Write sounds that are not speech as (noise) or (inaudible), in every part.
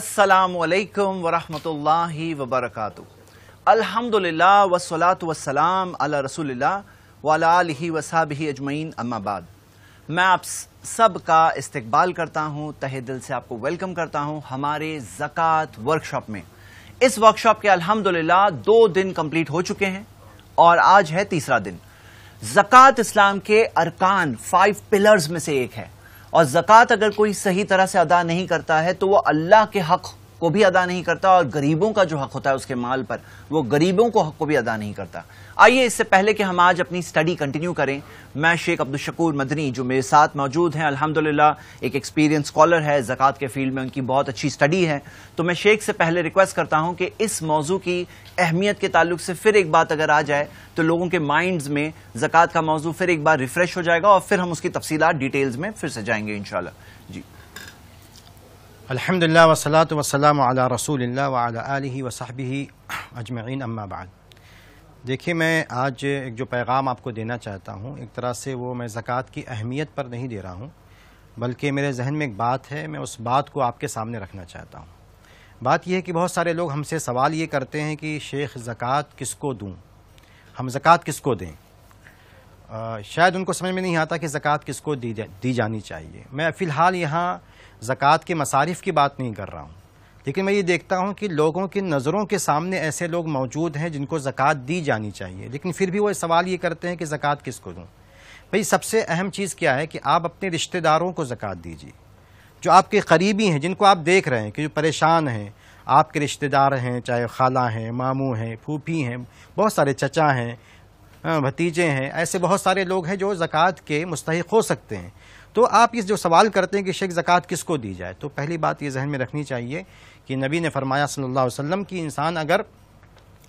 असलकम वरहमल वबरक अल्हम्दुलिल्लाह वसलात वसलाम अला रसूलिल्लाह वाला वसाबी अजमैन अम्माबाद मैं आप सब का इस्तकबाल करता हूँ तहे दिल से आपको वेलकम करता हूँ हमारे ज़क़़त वर्कशॉप में इस वर्कशॉप के अल्हम्दुलिल्लाह दो दिन कम्प्लीट हो चुके हैं और आज है तीसरा दिन ज़क़़त इस्लाम के अरकान फाइव पिलर्स में से एक है और जक़ात अगर कोई सही तरह से अदा नहीं करता है तो वह अल्लाह के हक़ को भी अदा नहीं करता और गरीबों का जो हक होता है उसके माल पर वो गरीबों को हक को भी अदा नहीं करता आइए इससे पहले कि हम आज अपनी स्टडी कंटिन्यू करें मैं शेख अब्दुल शकूर मदनी जो मेरे साथ मौजूद हैं अल्हम्दुलिल्लाह एक एक्सपीरियंस स्कॉलर है जक़ात के फील्ड में उनकी बहुत अच्छी स्टडी है तो मैं शेख से पहले रिक्वेस्ट करता हूं कि इस मौजू की अहमियत के ताल्लुक से फिर एक बात अगर आ जाए तो लोगों के माइंड में जक़ात का मौजू फिर एक बार रिफ्रेश हो जाएगा और फिर हम उसकी तफसीत डिटेल्स में फिर से जाएंगे इन जी अल्हम्दुलिल्लाह वसलात वसलाम अला रसूल व अला आलिही व सहबिही अजमैन अम्मा बाद देखिए मैं आज एक जो पैगाम आपको देना चाहता हूँ एक तरह से वो मैं ज़क़़त की अहमियत पर नहीं दे रहा हूँ बल्कि मेरे जहन में एक बात है मैं उस बात को आपके सामने रखना चाहता हूँ बात यह है कि बहुत सारे लोग हमसे सवाल ये करते हैं कि शेख ज़क़़त को दूँ हम ज़क़़त को दें आ, शायद उनको समझ में नहीं आता कि ज़क़़त किसको दी दी जानी चाहिए मैं फ़िलहाल यहाँ ज़क़़त के मसारफ़ की बात नहीं कर रहा हूँ लेकिन मैं ये देखता हूँ कि लोगों की नज़रों के सामने ऐसे लोग मौजूद हैं जिनको ज़क़़त दी जानी चाहिए लेकिन फिर भी वो सवाल ये करते हैं कि ज़क़़त को दूँ भाई सबसे अहम चीज़ क्या है कि आप अपने रिश्तेदारों को ज़क़़त दीजिए जो आपके करीबी हैं जिनको आप देख रहे हैं कि जो परेशान हैं आपके रिश्तेदार हैं चाहे खाला हैं मामू हैं फूफी हैं बहुत सारे चचा हैं हाँ, भतीजे हैं ऐसे बहुत सारे लोग हैं जो ज़क़़त के मुस्तक हो सकते हैं तो आप ये जो सवाल करते हैं कि शेख ज़क़़त को दी जाए तो पहली बात ये जहन में रखनी चाहिए कि नबी ने फरमाया सल्ला वसम कि इंसान अगर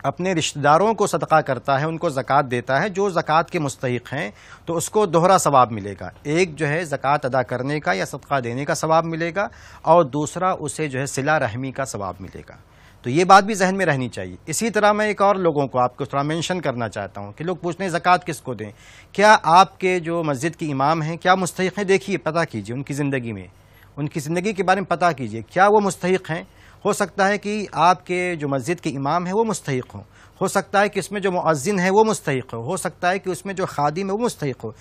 अपने रिश्तेदारों को सदका करता है उनको ज़क़़त देता है जो ज़क़़त के मुस्तक हैं तो उसको दोहरा सवाब मिलेगा एक जो है ज़क़़त अदा करने का या सदका देने का सवाब मिलेगा और दूसरा उसे जो है सिला रहमी का सवाब मिलेगा तो ये बात भी जहन में रहनी चाहिए इसी तरह मैं एक और लोगों को आपको थोड़ा मेंशन करना चाहता हूँ कि लोग पूछते हैं ज़क़़त किसको दें क्या आपके जो मस्जिद के इमाम हैं क्या मुस्तक हैं देखिए पता कीजिए उनकी ज़िंदगी में उनकी ज़िंदगी के बारे में पता कीजिए क्या वो मुस्तक हैं हो सकता है कि आपके जो मस्जिद के इमाम हैं वो मुस्तक हों हो सकता है कि इसमें जो मुअज़िन है वो मुस्तक हो हो सकता है कि उसमें जो खादिम है वो मुस्तक हो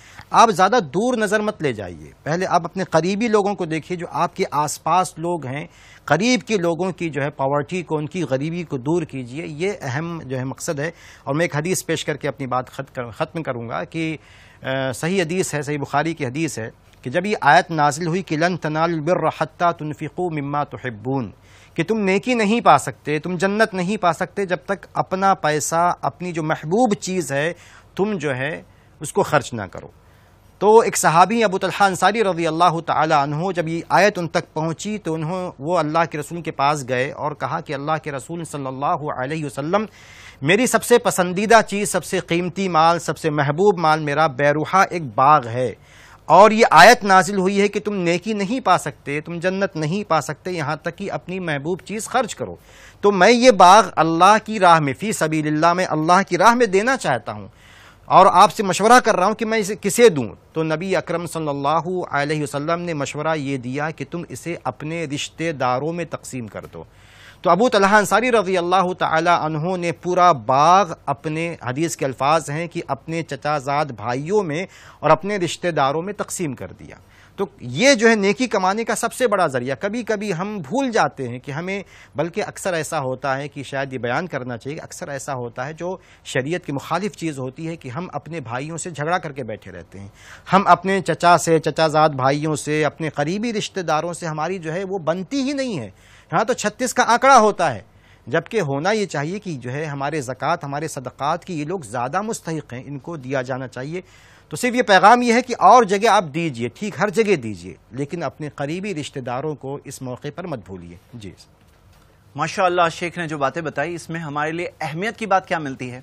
आप ज़्यादा दूर नज़र मत ले जाइए पहले आप अपने करीबी लोगों को देखिए जो आपके आसपास लोग हैं करीब के लोगों की जो है पावर्टी को उनकी गरीबी को दूर कीजिए ये अहम जो है मकसद है और मैं एक हदीस पेश करके अपनी बात ख़त्म करूँगा कि आ, सही हदीस है सही बुखारी की हदीस है कि जब ये आयत नाजिल हुई कि लन तनालबिर हती तुनफ़िकू मम्मा तहब्बून तो कि तुम नेकी नहीं पा सकते तुम जन्नत नहीं पा सकते जब तक अपना पैसा अपनी जो महबूब चीज़ है तुम जो है उसको खर्च ना करो तो एक सहाबी अबू तलहा अंसारी रजी अल्लाह तहों जब ये आयत उन तक पहुँची तो उन्होंने वो अल्लाह के रसूल के पास गए और कहा कि अल्लाह के रसूल सल्लल्लाहु अलैहि वसल्लम मेरी सबसे पसंदीदा चीज़ सबसे कीमती माल सबसे महबूब माल मेरा बैरूहा एक बाग है और ये आयत नाजिल हुई है कि तुम नेकी नहीं पा सकते तुम जन्नत नहीं पा सकते यहाँ तक कि अपनी महबूब चीज़ खर्च करो तो मैं ये बाग अल्लाह की राह में फ़ी सबील्ला में अल्लाह की राह में देना चाहता हूँ और आपसे मशवरा कर रहा हूँ कि मैं इसे किसे दूँ तो नबी अकरम सल्लल्लाहु अलैहि वसल्लम ने मशवरा ये दिया कि तुम इसे अपने रिश्तेदारों में तकसीम कर दो तो अबू तलासारी अंसारी रजी अल्लाह तहों ने पूरा बाग अपने हदीस के अल्फाज हैं कि अपने चचाजाद भाइयों में और अपने रिश्तेदारों में तकसीम कर दिया तो ये जो है नेकी कमाने का सबसे बड़ा ज़रिया कभी कभी हम भूल जाते हैं कि हमें बल्कि अक्सर ऐसा होता है कि शायद ये बयान करना चाहिए अक्सर ऐसा होता है जो शरीयत की मुखालिफ चीज़ होती है कि हम अपने भाइयों से झगड़ा करके बैठे रहते हैं हम अपने चचा से चचाजाद भाइयों से अपने करीबी रिश्तेदारों से हमारी जो है वो बनती ही नहीं है हाँ तो छत्तीस का आंकड़ा होता है जबकि होना ये चाहिए कि जो है हमारे ज़क़़त हमारे सदक़ात की ये लोग ज़्यादा मुस्तक हैं इनको दिया जाना चाहिए तो सिर्फ ये पैगाम ये है कि और जगह आप दीजिए ठीक हर जगह दीजिए लेकिन अपने करीबी रिश्तेदारों को इस मौके पर मत भूलिए जी माशा शेख ने जो बातें बताई इसमें हमारे लिए अहमियत की बात क्या मिलती है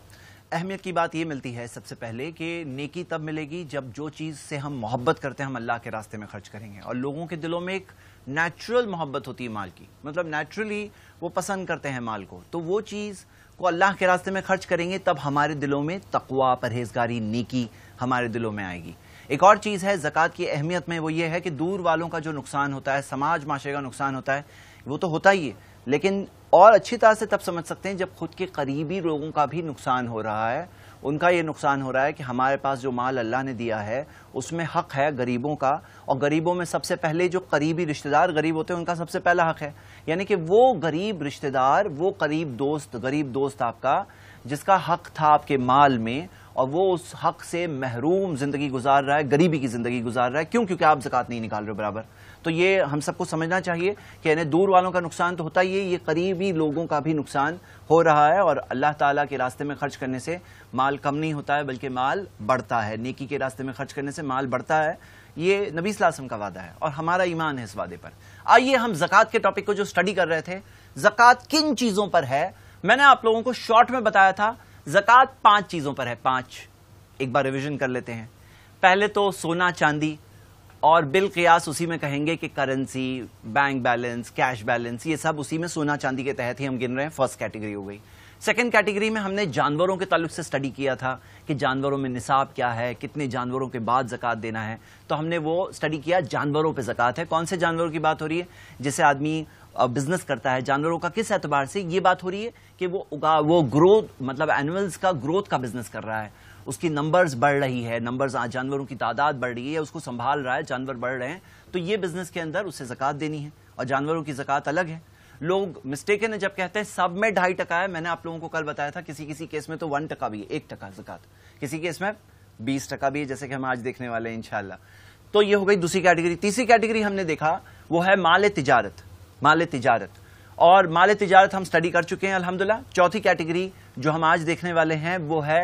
अहमियत की बात ये मिलती है सबसे पहले कि नेकी तब मिलेगी जब जो चीज़ से हम मोहब्बत करते हैं हम अल्लाह के रास्ते में खर्च करेंगे और लोगों के दिलों में एक नेचुरल मोहब्बत होती है माल की मतलब नेचुरली वो पसंद करते हैं माल को तो वो चीज़ को अल्लाह के रास्ते में खर्च करेंगे तब हमारे दिलों में तकवा परहेजगारी नेकी हमारे दिलों में आएगी एक और चीज़ है जक़ात की अहमियत में वो ये है कि दूर वालों का जो नुकसान होता है समाज माशरे का नुकसान होता है वो तो होता ही है लेकिन और अच्छी तरह से तब समझ सकते हैं जब खुद के करीबी लोगों का भी नुकसान हो रहा है उनका ये नुकसान हो रहा है कि हमारे पास जो माल अल्लाह ने दिया है उसमें हक है गरीबों का और गरीबों में सबसे पहले जो करीबी रिश्तेदार गरीब होते हैं उनका सबसे पहला हक है यानी कि वो गरीब रिश्तेदार वो करीब दोस्त गरीब दोस्त आपका जिसका हक था आपके माल में और वो उस हक से महरूम जिंदगी गुजार रहा है गरीबी की जिंदगी गुजार रहा है क्यों क्योंकि आप जक़ात नहीं निकाल रहे हो बराबर तो ये हम सबको समझना चाहिए कि यानी दूर वालों का नुकसान तो होता ही है ये करीबी लोगों का भी नुकसान हो रहा है और अल्लाह ताला के रास्ते में खर्च करने से माल कम नहीं होता है बल्कि माल बढ़ता है नेकी के रास्ते में खर्च करने से माल बढ़ता है ये नबी सलासम का वादा है और हमारा ईमान है इस वादे पर आइए हम जक़ात के टॉपिक को जो स्टडी कर रहे थे जक़ात किन चीज़ों पर है मैंने आप लोगों को शॉर्ट में बताया था जक़ात पांच चीज़ों पर है पांच एक बार रिविजन कर लेते हैं पहले तो सोना चांदी और बिल कयास उसी में कहेंगे कि currency bank balance cash balance ये सब उसी में सोना चांदी के तहत ही हम गिन रहे हैं फर्स्ट कैटेगरी हो गई सेकेंड कैटेगरी में हमने जानवरों के तलुक़ से स्टडी किया था कि जानवरों में निसाब क्या है कितने जानवरों के बाद जक़ात देना है तो हमने वो स्टडी किया जानवरों पे ज़क़़त है कौन से जानवरों की बात हो रही है जिसे आदमी बिजनेस करता है जानवरों का किस एतबार से ये बात हो रही है कि वो उगा वो ग्रोथ मतलब एनिमल्स का ग्रोथ का बिजनेस कर रहा है उसकी नंबर्स बढ़ रही है नंबर्स जानवरों की तादाद बढ़ रही है उसको संभाल रहा है जानवर बढ़ रहे हैं तो ये बिजनेस के अंदर उसे जक़ात देनी है और जानवरों की जक़ात अलग है लोग मिस्टेक है जब कहते हैं सब में ढाई टका है मैंने आप लोगों को कल बताया था किसी किसी केस में तो वन टका भी है एक टका जक़ात किसी केस में बीस टका भी है जैसे कि हम आज देखने वाले हैं इनशाला तो ये हो गई दूसरी कैटेगरी तीसरी कैटेगरी हमने देखा वो है माल तिजारत माल तिजारत और माल तिजारत हम स्टडी कर चुके हैं अल्हम्दुलिल्लाह चौथी कैटेगरी जो हम आज देखने वाले हैं वो है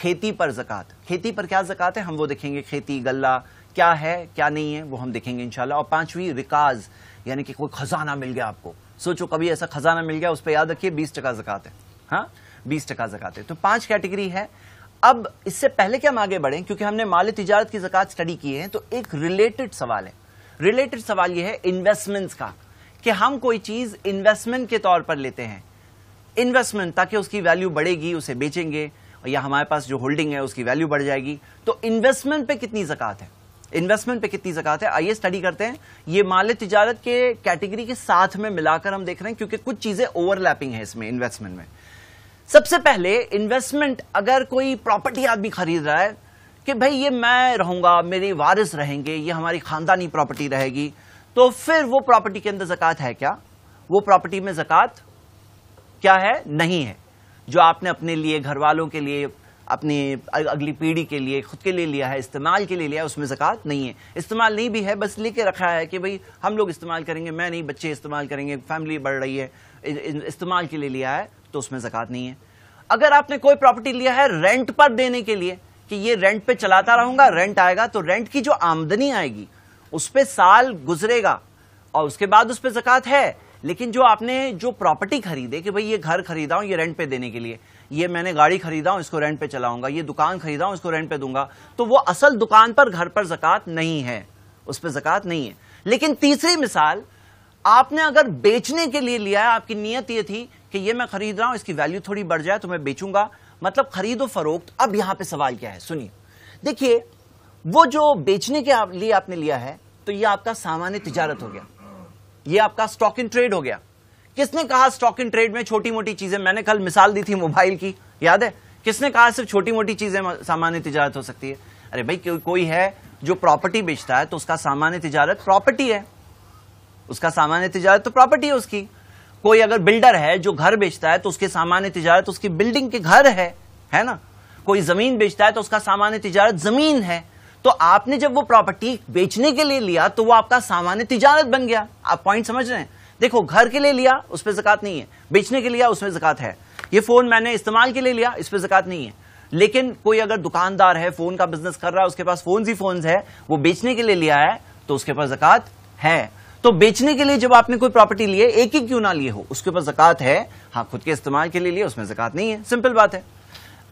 खेती पर जक़ात खेती पर क्या जक़ात है हम वो देखेंगे खेती गल्ला क्या है क्या नहीं है वो हम देखेंगे इंशाल्लाह और पांचवी रिकाज यानी कि कोई खजाना मिल गया आपको सोचो कभी ऐसा खजाना मिल गया उस पर याद रखिए बीस टका जक़ात है हाँ बीस टका जक़ात है तो पांच कैटेगरी है अब इससे पहले क्या हम आगे बढ़ें क्योंकि हमने माल तजारत की जक़ात स्टडी की है तो एक रिलेटेड सवाल है रिलेटेड सवाल यह है इन्वेस्टमेंट्स का कि हम कोई चीज़ इन्वेस्टमेंट के तौर पर लेते हैं इन्वेस्टमेंट ताकि उसकी वैल्यू बढ़ेगी उसे बेचेंगे या हमारे पास जो होल्डिंग है उसकी वैल्यू बढ़ जाएगी तो इन्वेस्टमेंट पे कितनी जक़ात है इन्वेस्टमेंट पे कितनी जक़ात है आइए स्टडी करते हैं ये माल तजारत के कैटेगरी के साथ में मिलाकर हम देख रहे हैं क्योंकि कुछ चीज़ें ओवरलैपिंग है इसमें इन्वेस्टमेंट में सबसे पहले इन्वेस्टमेंट अगर कोई प्रॉपर्टी आदमी खरीद रहा है कि भाई ये मैं रहूंगा मेरे वारिस रहेंगे ये हमारी खानदानी प्रॉपर्टी रहेगी तो फिर वो प्रॉपर्टी के अंदर जक़ात है क्या वो प्रॉपर्टी में जक़ात क्या है नहीं है जो आपने अपने लिए घर वालों के लिए अपनी अगली पीढ़ी के लिए खुद के लिए लिया है इस्तेमाल के लिए लिया है उसमें जक़ात नहीं है इस्तेमाल नहीं भी है बस लेके रखा है कि भाई हम लोग इस्तेमाल करेंगे मैं नहीं बच्चे इस्तेमाल करेंगे फैमिली बढ़ रही है इस्तेमाल के लिए लिया है तो उसमें ज़क़़त नहीं है अगर आपने कोई प्रॉपर्टी लिया है रेंट पर देने के लिए कि ये रेंट पे चलाता रहूंगा रेंट आएगा तो रेंट की जो आमदनी आएगी उस पर साल गुजरेगा और उसके बाद उस पर जक़ात है लेकिन जो आपने जो प्रॉपर्टी खरीदे कि भाई ये घर खरीदा हूँ ये रेंट पे देने के लिए ये मैंने गाड़ी खरीदा हूँ इसको रेंट पे चलाऊंगा ये दुकान खरीदा हूँ इसको रेंट पे दूंगा तो वो असल दुकान पर घर पर जक़ात नहीं है उस पर जक़ात नहीं है लेकिन तीसरी मिसाल आपने अगर बेचने के लिए लिया है आपकी नीयत ये थी कि ये मैं खरीद रहा हूँ इसकी वैल्यू थोड़ी बढ़ जाए तो मैं बेचूंगा मतलब खरीदो फरोख्त अब यहाँ पे सवाल क्या है सुनिए देखिए वो जो बेचने के लिए आपने लिया है तो ये आपका सामान्य तिजारत हो गया ये आपका स्टॉक इन ट्रेड हो गया किसने कहा स्टॉक इन ट्रेड में छोटी मोटी चीजें मैंने कल मिसाल दी थी मोबाइल की याद है किसने कहा सिर्फ छोटी मोटी चीजें सामान्य तिजारत हो सकती है अरे भाई को, कोई है जो प्रॉपर्टी बेचता है तो उसका सामान्य तिजारत प्रॉपर्टी है उसका सामान्य तिजारत तो प्रॉपर्टी है उसकी कोई अगर बिल्डर है जो घर बेचता है तो उसके सामान्य तिजारत उसकी बिल्डिंग के घर है है ना कोई जमीन बेचता है तो उसका सामान्य तिजारत जमीन है तो आपने जब वो प्रॉपर्टी बेचने के लिए लिया तो वो आपका सामान्य तिजारत बन गया आप पॉइंट समझ रहे हैं देखो घर के लिए लिया उस पर जक़ात नहीं है बेचने के लिए उसमें जक़ात है ये फ़ोन मैंने इस्तेमाल के लिए लिया इस पर जक़ात नहीं है लेकिन कोई अगर दुकानदार है फ़ोन का बिजनेस कर रहा है उसके पास फ़ोन ही फ़ोन है वो बेचने के लिए लिया है तो उसके पास जक़ात है तो बेचने के लिए जब आपने कोई प्रॉपर्टी लिए एक ही क्यों ना लिए हो उसके ऊपर जक़ात है हाँ खुद के इस्तेमाल के लिए लिए उसमें जक़ात नहीं है सिंपल बात है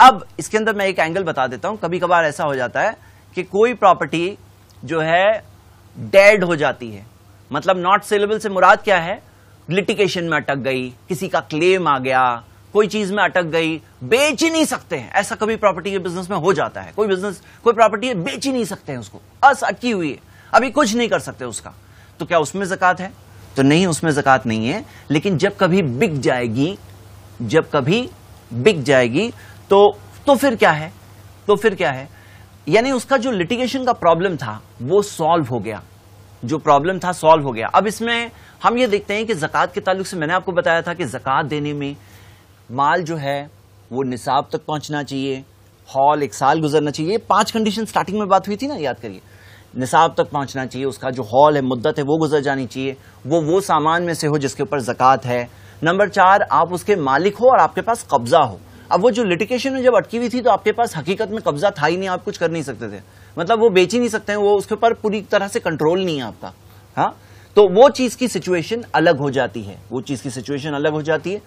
अब इसके अंदर मैं एक एंगल बता देता हूं कभी कभार ऐसा हो जाता है कि कोई प्रॉपर्टी जो है डेड हो जाती है मतलब नॉट सेलेबल से मुराद क्या है लिटिकेशन में अटक गई किसी का क्लेम आ गया कोई चीज में अटक गई बेच ही नहीं सकते हैं ऐसा कभी प्रॉपर्टी के बिजनेस में हो जाता है कोई बिजनेस कोई प्रॉपर्टी बेच ही नहीं सकते हैं उसको अस अटकी हुई है अभी कुछ नहीं कर सकते उसका तो क्या उसमें जक़ात है तो नहीं उसमें जक़ात नहीं है लेकिन जब कभी बिक जाएगी जब कभी बिक जाएगी तो तो फिर क्या है तो फिर क्या है यानी उसका जो लिटिगेशन का प्रॉब्लम था वो सॉल्व हो गया जो प्रॉब्लम था सॉल्व हो गया अब इसमें हम ये देखते हैं कि जक़ात के ताल्लुक से मैंने आपको बताया था कि जक़ात देने में माल जो है वो निसाब तक पहुंचना चाहिए हॉल एक साल गुजरना चाहिए पांच कंडीशन स्टार्टिंग में बात हुई थी ना याद करिए निसाब तक पहुंचना चाहिए उसका जो हॉल है मुद्दत है वो गुजर जानी चाहिए वो वो सामान में से हो जिसके ऊपर जक़ात है नंबर चार आप उसके मालिक हो और आपके पास कब्जा हो अब वो जो लिटिकेशन में जब अटकी हुई थी तो आपके पास हकीकत में कब्जा था ही नहीं आप कुछ कर नहीं सकते थे मतलब वो बेच ही नहीं सकते हैं वो उसके ऊपर पूरी तरह से कंट्रोल नहीं है आपका हाँ तो वो चीज की सिचुएशन अलग हो जाती है वो चीज की सिचुएशन अलग हो जाती है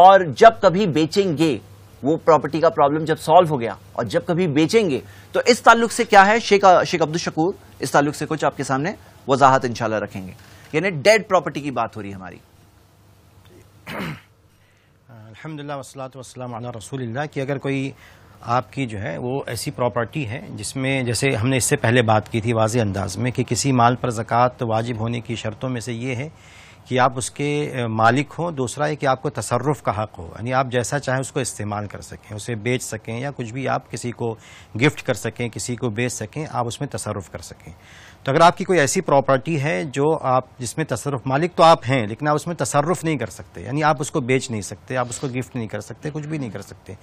और जब कभी बेचेंगे वो प्रॉपर्टी का प्रॉब्लम जब सॉल्व हो गया और जब कभी बेचेंगे तो इस ताल्लुक से क्या है शेख शेख अब्दुल शकूर इस ताल्लुक से कुछ आपके सामने वजाहत इंशाल्लाह रखेंगे यानी डेड प्रॉपर्टी की बात हो रही है हमारी अल्हम्दुलिल्लाह वसलात वसलाम अला रसूलिल्लाह कि अगर कोई आपकी जो है वो ऐसी प्रॉपर्टी है जिसमें जैसे हमने इससे पहले बात की थी वाज अंदाज में कि किसी माल पर ज़क़़त वाजिब होने की शर्तों में से ये है कि आप उसके मालिक हों दूसरा है कि आपको तसरफ़ का हक़ हो यानी आप जैसा चाहें उसको इस्तेमाल कर सकें उसे बेच सकें या कुछ भी आप किसी को गिफ्ट कर सकें किसी को बेच सकें आप उसमें तसरफ़ कर सकें तो अगर आपकी कोई ऐसी प्रॉपर्टी है जो आप जिसमें तसरफ मालिक तो आप हैं लेकिन आप उसमें तसरफ नहीं कर सकते यानी आप उसको बेच नहीं सकते आप उसको गिफ्ट नहीं कर सकते कुछ भी नहीं कर सकते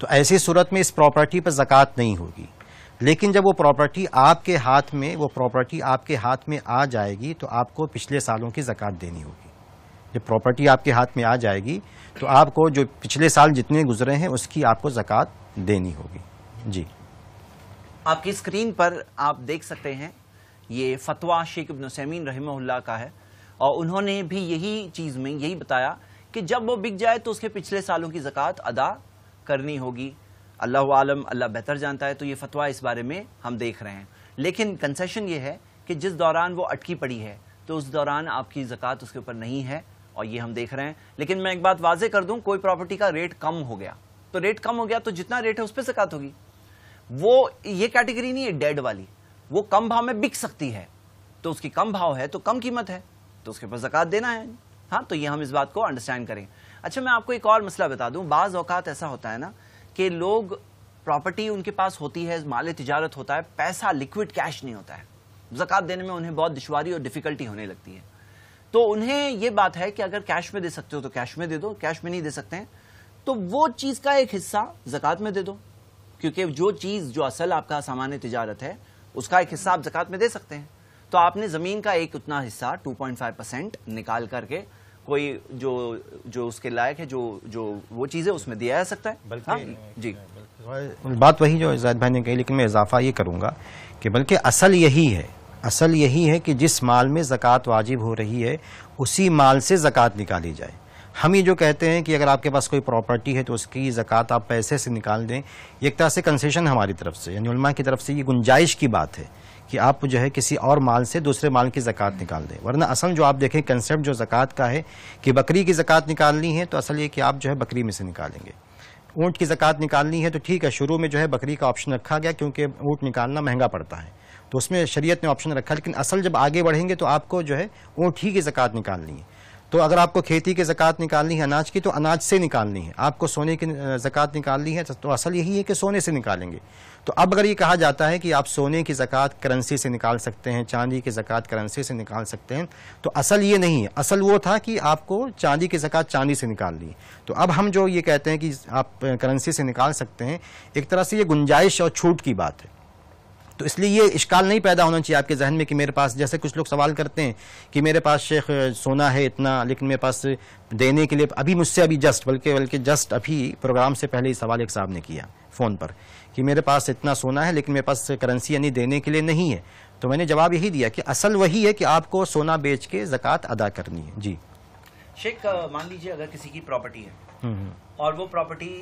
तो ऐसी सूरत में इस प्रॉपर्टी पर जक़ात नहीं होगी लेकिन जब वो प्रॉपर्टी आपके हाथ में वो प्रॉपर्टी आपके हाथ में आ जाएगी तो आपको पिछले सालों की ज़क़़त देनी होगी जब प्रॉपर्टी आपके हाथ में आ जाएगी तो आपको जो पिछले साल जितने गुजरे हैं उसकी आपको ज़क़़त देनी होगी जी आपकी स्क्रीन पर आप देख सकते हैं ये फतवा शेख इबन सैमीन रहमल्ला का है और उन्होंने भी यही चीज़ में यही बताया कि जब वो बिक जाए तो उसके पिछले सालों की जक़ात अदा करनी होगी अल्लाह आलम अल्लाह बेहतर जानता है तो ये फतवा इस बारे में हम देख रहे हैं लेकिन कंसेशन ये है कि जिस दौरान वो अटकी पड़ी है तो उस दौरान आपकी ज़क़़त उसके ऊपर नहीं है और ये हम देख रहे हैं लेकिन मैं एक बात वाजे कर दूं कोई प्रॉपर्टी का रेट कम हो गया तो रेट कम हो गया तो जितना रेट है उस पर जक़ात होगी वो ये कैटेगरी नहीं है डेड वाली वो कम भाव में बिक सकती है तो उसकी कम भाव है तो कम कीमत है तो उसके ऊपर जक़ात देना है हाँ तो ये हम इस बात को अंडरस्टैंड करें अच्छा मैं आपको एक और मसला बता दूं बाज़ अवकात ऐसा होता है ना कि लोग प्रॉपर्टी उनके पास होती है माल तजारत होता है पैसा लिक्विड कैश नहीं होता है जक़ात देने में उन्हें बहुत दुशारी और डिफ़िकल्टी होने लगती है तो उन्हें ये बात है कि अगर कैश में दे सकते हो तो कैश में दे दो कैश में नहीं दे सकते हैं तो वो चीज़ का एक हिस्सा जक़ात में दे दो क्योंकि जो चीज़ जो असल आपका सामान्य तजारत है उसका एक हिस्सा आप जक़ात में दे सकते हैं तो आपने ज़मीन का एक उतना हिस्सा 2.5 परसेंट निकाल करके कोई जो जो उसके लायक है जो जो वो चीज़ें उसमें दिया जा सकता है हाँ? जी बात वही जो जैद भाई ने कही लेकिन मैं इजाफा ये करूँगा कि बल्कि असल यही है असल यही है कि जिस माल में ज़क़़त वाजिब हो रही है उसी माल से जक़ात निकाली जाए हम ये जो कहते हैं कि अगर आपके पास कोई प्रॉपर्टी है तो उसकी ज़क़़त आप पैसे से निकाल दें एक तरह से कंसेशन हमारी तरफ से यानी उलमा की तरफ से ये गुंजाइश की बात है कि आप जो है किसी और माल से दूसरे माल की ज़क़़त निकाल दें वरना असल जो आप देखें कंसेप्ट जो ज़क़़त का है कि बकरी की ज़क़़त निकालनी है तो असल ये कि आप जो है बकरी में से निकालेंगे ऊँट की ज़क़़त निकालनी है तो ठीक है शुरू में जो है बकरी का ऑप्शन रखा गया क्योंकि ऊँट निकालना महंगा पड़ता है तो उसमें शरीयत ने ऑप्शन रखा लेकिन असल जब आगे बढ़ेंगे तो आपको जो है ऊँट ही की ज़क़़त निकालनी है तो अगर आपको खेती की ज़क़़त निकालनी है अनाज की तो अनाज से निकालनी है आपको सोने की जक़ात निकालनी है तो असल यही है कि सोने से निकालेंगे तो अब अगर ये कहा जाता है कि आप सोने की जक़ात करेंसी से निकाल सकते हैं चांदी की जक़ात करेंसी से निकाल सकते हैं तो असल ये नहीं है असल वो था कि आपको चांदी की जक़ात चांदी से निकालनी है तो अब हम जो ये कहते हैं कि आप करेंसी से निकाल सकते हैं एक तरह से ये गुंजाइश और छूट की बात है तो इसलिए ये इश्काल नहीं पैदा होना चाहिए आपके जहन में कि मेरे पास जैसे कुछ लोग सवाल करते हैं कि मेरे पास शेख सोना है इतना लेकिन मेरे पास देने के लिए अभी मुझसे अभी जस्ट बल्कि बल्कि जस्ट अभी प्रोग्राम से पहले ही सवाल एक साहब ने किया फ़ोन पर कि मेरे पास इतना सोना है लेकिन मेरे पास करेंसी यानी देने के लिए नहीं है तो मैंने जवाब यही दिया कि असल वही है कि आपको सोना बेच के जक़ात अदा करनी है जी शेख मान लीजिए अगर किसी की प्रॉपर्टी है हम्म, हम्म। और वो प्रॉपर्टी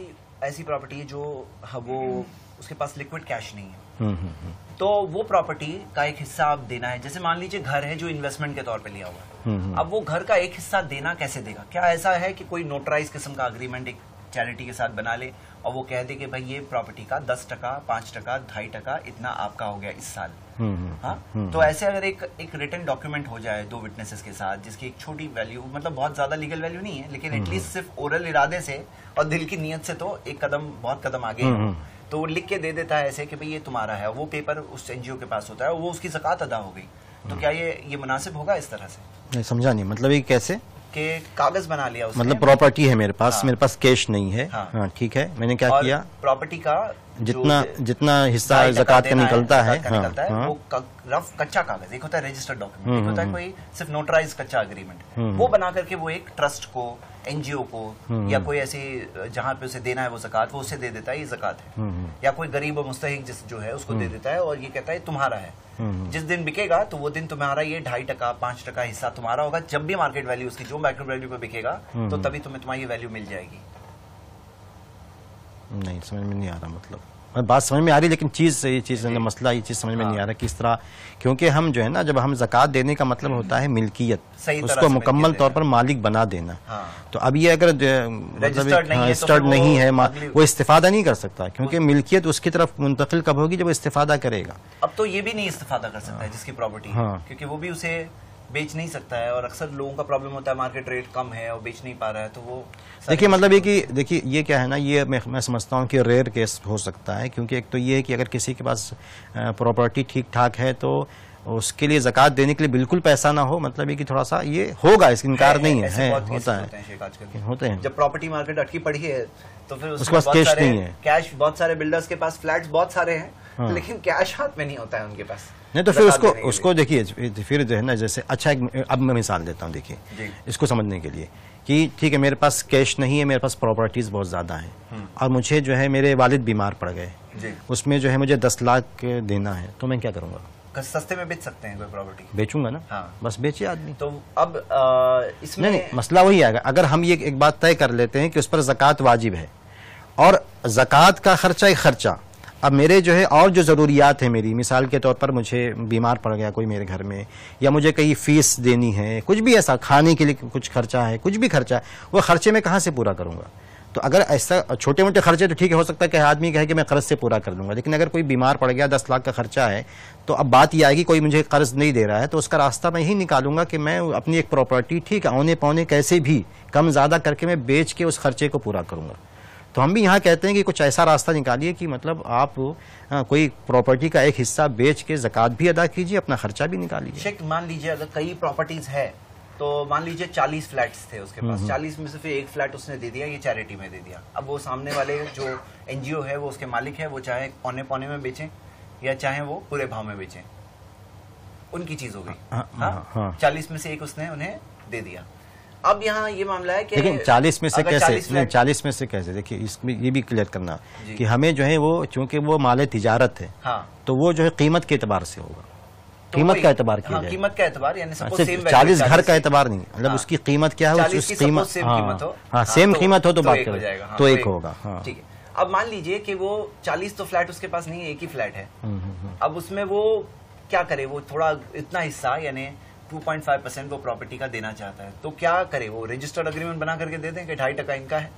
ऐसी प्रॉपर्टी है जो हाँ, वो उसके पास लिक्विड कैश नहीं है हम्म, हम्म, हम्म। तो वो प्रॉपर्टी का एक हिस्सा आप देना है जैसे मान लीजिए घर है जो इन्वेस्टमेंट के तौर पे लिया हुआ है अब वो घर का एक हिस्सा देना कैसे देगा क्या ऐसा है कि कोई नोटराइज किस्म का अग्रीमेंट एक चैरिटी के साथ बना ले और वो कह दे कि भाई ये प्रॉपर्टी का दस टका पांच टका ढाई टका इतना आपका हो गया इस साल हाँ तो ऐसे अगर एक एक रिटर्न डॉक्यूमेंट हो जाए दो विटनेसेस के साथ जिसकी एक छोटी वैल्यू मतलब बहुत ज्यादा लीगल वैल्यू नहीं है लेकिन एटलीस्ट सिर्फ ओरल इरादे से और दिल की नीयत से तो एक कदम बहुत कदम आगे तो वो लिख के दे देता है ऐसे कि भाई ये तुम्हारा है वो पेपर उस एनजीओ के पास होता है वो उसकी जक़ात अदा हो गई तो हम्म। क्या ये ये मुनासिब होगा इस तरह से नहीं समझा नहीं मतलब ये कैसे के कागज बना लिया उसने मतलब प्रॉपर्टी है मेरे पास हाँ। मेरे पास कैश नहीं है ठीक हाँ।, हाँ ठीक है मैंने क्या किया प्रॉपर्टी का जितना जितना हिस्सा जक़ात का निकलता है, हाँ, हाँ। वो रफ कच्चा कागज एक होता है रजिस्टर्ड हम्म, डॉक्यूमेंट एक होता है हम्म, कोई सिर्फ नोटराइज कच्चा एग्रीमेंट वो बना करके वो एक ट्रस्ट को एनजीओ को हम्म, या हम्म। कोई ऐसी जहां पे उसे देना है वो जक़ात वो उसे दे देता है ये जक़ात है हम्म, या कोई गरीब और मुस्तक जिस जो है उसको दे देता है और ये कहता है तुम्हारा है जिस दिन बिकेगा तो वो दिन तुम्हारा ये ढाई टका पांच टका हिस्सा तुम्हारा होगा जब भी मार्केट वैल्यू उसकी जो मार्केट वैल्यू पे बिकेगा तो तभी तुम्हें तुम्हारी ये वैल्यू मिल जाएगी नहीं समझ में नहीं आ रहा मतलब बात समझ में आ रही लेकिन चीज़ से ये चीज़ मसला ये चीज़ समझ में नहीं हाँ। आ रहा किस तरह क्योंकि हम जो है ना जब हम जक़ात देने का मतलब होता है मिल्कियत उसको मुकम्मल तौर पर मालिक बना देना हाँ। तो अब ये अगर रजिस्टर्ड मतलब हाँ, तो नहीं है वो इस्तेफादा नहीं कर सकता क्योंकि मिल्कियत उसकी तरफ मुंतकिल कब होगी जब वो इस्तेफादा करेगा अब तो ये भी नहीं इस्तेफादा कर सकता है जिसकी प्रॉपर्टी हाँ। क्योंकि वो भी उसे बेच नहीं सकता है और अक्सर लोगों का प्रॉब्लम होता है मार्केट रेट कम है और बेच नहीं पा रहा है तो वो देखिए मतलब ये कि देखिए ये क्या है ना ये मैं मैं समझता हूँ कि रेयर केस हो सकता है क्योंकि एक तो ये है कि अगर किसी के पास प्रॉपर्टी ठीक ठाक है तो उसके लिए जक़ात देने के लिए बिल्कुल पैसा ना हो मतलब ये कि थोड़ा सा ये होगा इसका इनकार नहीं है, है होता है होते हैं, जब प्रॉपर्टी मार्केट अटकी पड़ी है तो फिर उसके पास कैश नहीं है कैश बहुत सारे बिल्डर्स के पास फ्लैट बहुत सारे हैं हाँ। लेकिन कैश हाथ में नहीं होता है उनके पास नहीं तो फिर उसको उसको देखिए फिर जो है ना जैसे अच्छा एक अब मैं मिसाल देता हूँ देखिए इसको समझने के लिए कि ठीक है मेरे पास कैश नहीं है मेरे पास प्रॉपर्टीज़ बहुत ज़्यादा हैं हम्म। और मुझे जो है मेरे वालिद बीमार पड़ गए उसमें जो है मुझे दस लाख देना है तो मैं क्या करूँगा सस्ते में बेच सकते हैं कोई प्रॉपर्टी बेचूंगा ना हाँ। बस बेचिए आदमी तो अब इसमें नहीं, नहीं मसला वही आएगा अगर हम ये एक बात तय कर लेते हैं कि उस पर जक़ात वाजिब है और जक़ात का खर्चा एक खर्चा अब मेरे जो है और जो ज़रूरियात है मेरी मिसाल के तौर पर मुझे बीमार पड़ गया कोई मेरे घर में या मुझे कहीं फीस देनी है कुछ भी ऐसा खाने के लिए कुछ खर्चा है कुछ भी खर्चा है वो खर्चे मैं कहाँ से पूरा करूँगा तो अगर ऐसा छोटे मोटे खर्चे तो ठीक है हो सकता है कि आदमी कहे कि मैं कर्ज से पूरा कर दूंगा लेकिन अगर कोई बीमार पड़ गया दस लाख का खर्चा है तो अब बात यह आएगी कोई मुझे कर्ज नहीं दे रहा है तो उसका रास्ता मैं ही निकालूंगा कि मैं अपनी एक प्रॉपर्टी ठीक औने पौने कैसे भी कम ज़्यादा करके मैं बेच के उस खर्चे को पूरा करूँगा तो हम भी यहाँ कहते हैं कि कुछ ऐसा रास्ता निकालिए कि मतलब आप आ, हाँ, कोई प्रॉपर्टी का एक हिस्सा बेच के जक़ात भी अदा कीजिए अपना खर्चा भी निकालिए चेक मान लीजिए अगर कई प्रॉपर्टीज है तो मान लीजिए चालीस फ्लैट्स थे उसके पास हम्म, हम्म। चालीस में से फिर एक फ्लैट उसने दे दिया ये चैरिटी में दे दिया अब वो सामने वाले जो एनजीओ है वो उसके मालिक है वो चाहे पौने पौने में बेचें या चाहे वो पूरे भाव में बेचें उनकी चीज हो गई हाँ, हाँ, चालीस में से एक उसने उन्हें दे दिया अब यहाँ ये मामला है कि लेकिन 40 में से कैसे चालीस में, से कैसे देखिए इसमें ये भी क्लियर करना कि हमें जो है वो चूंकि वो माले तिजारत है हाँ। तो वो जो है कीमत के एतबार से होगा तो कीमत का एतबार किया हाँ, कीमत का एतबार यानी हाँ, चालीस घर का एतबार नहीं मतलब हाँ। उसकी कीमत क्या है उस कीमत हाँ सेम हाँ, तो कीमत हो तो, तो बात करें तो एक होगा ठीक है अब मान लीजिए कि वो चालीस तो फ्लैट उसके पास नहीं है एक ही फ्लैट है हम्म, हम्म, हम्म। अब उसमें वो क्या करे वो थोड़ा इतना हिस्सा यानी 2.5 परसेंट वो प्रॉपर्टी का देना चाहता है तो क्या करे वो रजिस्टर्ड अग्रीमेंट बना करके दे दें कि ढाई टका इनका है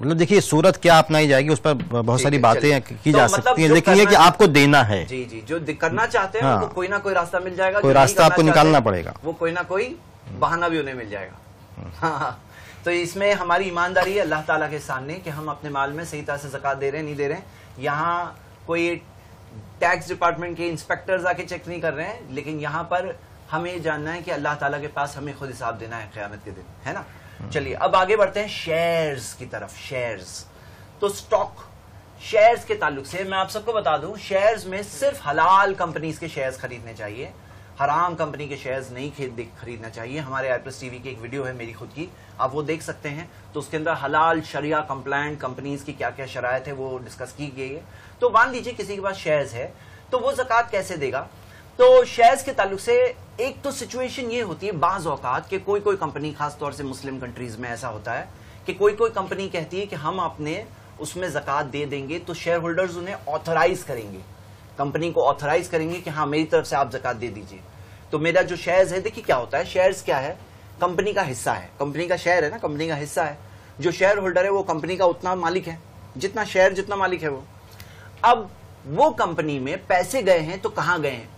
मतलब देखिए सूरत क्या अपनाई जाएगी उस पर बहुत सारी बातें की तो जा मतलब सकती हैं लेकिन ये कि आपको देना है जी जी जो करना चाहते हैं हाँ। उनको कोई ना कोई रास्ता मिल जाएगा कोई रास्ता आपको निकालना पड़ेगा वो कोई ना कोई बहाना भी उन्हें मिल जाएगा हाँ, हाँ तो इसमें हमारी ईमानदारी है अल्लाह ताला के सामने कि हम अपने माल में सही तरह से जक़ात दे रहे हैं नहीं दे रहे यहाँ कोई टैक्स डिपार्टमेंट के इंस्पेक्टर्स आके चेक नहीं कर रहे हैं लेकिन यहाँ पर हमें ये जानना है कि अल्लाह ताला के पास हमें खुद हिसाब देना है क्यामत के दिन है ना चलिए अब आगे बढ़ते हैं शेयर्स की तरफ शेयर्स तो स्टॉक शेयर्स के ताल्लुक से मैं आप सबको बता दूं शेयर्स में सिर्फ हलाल कंपनीज के शेयर्स खरीदने चाहिए हराम कंपनी के शेयर्स नहीं खरीदना चाहिए हमारे आईपीएस टीवी की एक वीडियो है मेरी खुद की आप वो देख सकते हैं तो उसके अंदर हलाल शरिया कंप्लाइंट कंपनीज की क्या क्या शराय है वो डिस्कस की गई है तो मान लीजिए किसी के पास शेयर्स है तो वो जक़ात कैसे देगा तो शेयर्स के तालु से एक तो सिचुएशन ये होती है बाज औकात कि कोई कोई कंपनी खासतौर से मुस्लिम कंट्रीज में ऐसा होता है कि कोई कोई कंपनी कहती है कि हम अपने उसमें जक़ात दे देंगे तो शेयर होल्डर्स उन्हें ऑथराइज करेंगे कंपनी को ऑथराइज करेंगे कि हाँ मेरी तरफ से आप जक़ात दे दीजिए तो मेरा जो शेयर्स है देखिए क्या होता है शेयर्स क्या है कंपनी का हिस्सा है कंपनी का शेयर है ना कंपनी का हिस्सा है जो शेयर होल्डर है वो कंपनी का उतना मालिक है जितना शेयर जितना मालिक है वो अब वो कंपनी में पैसे गए हैं तो कहाँ गए हैं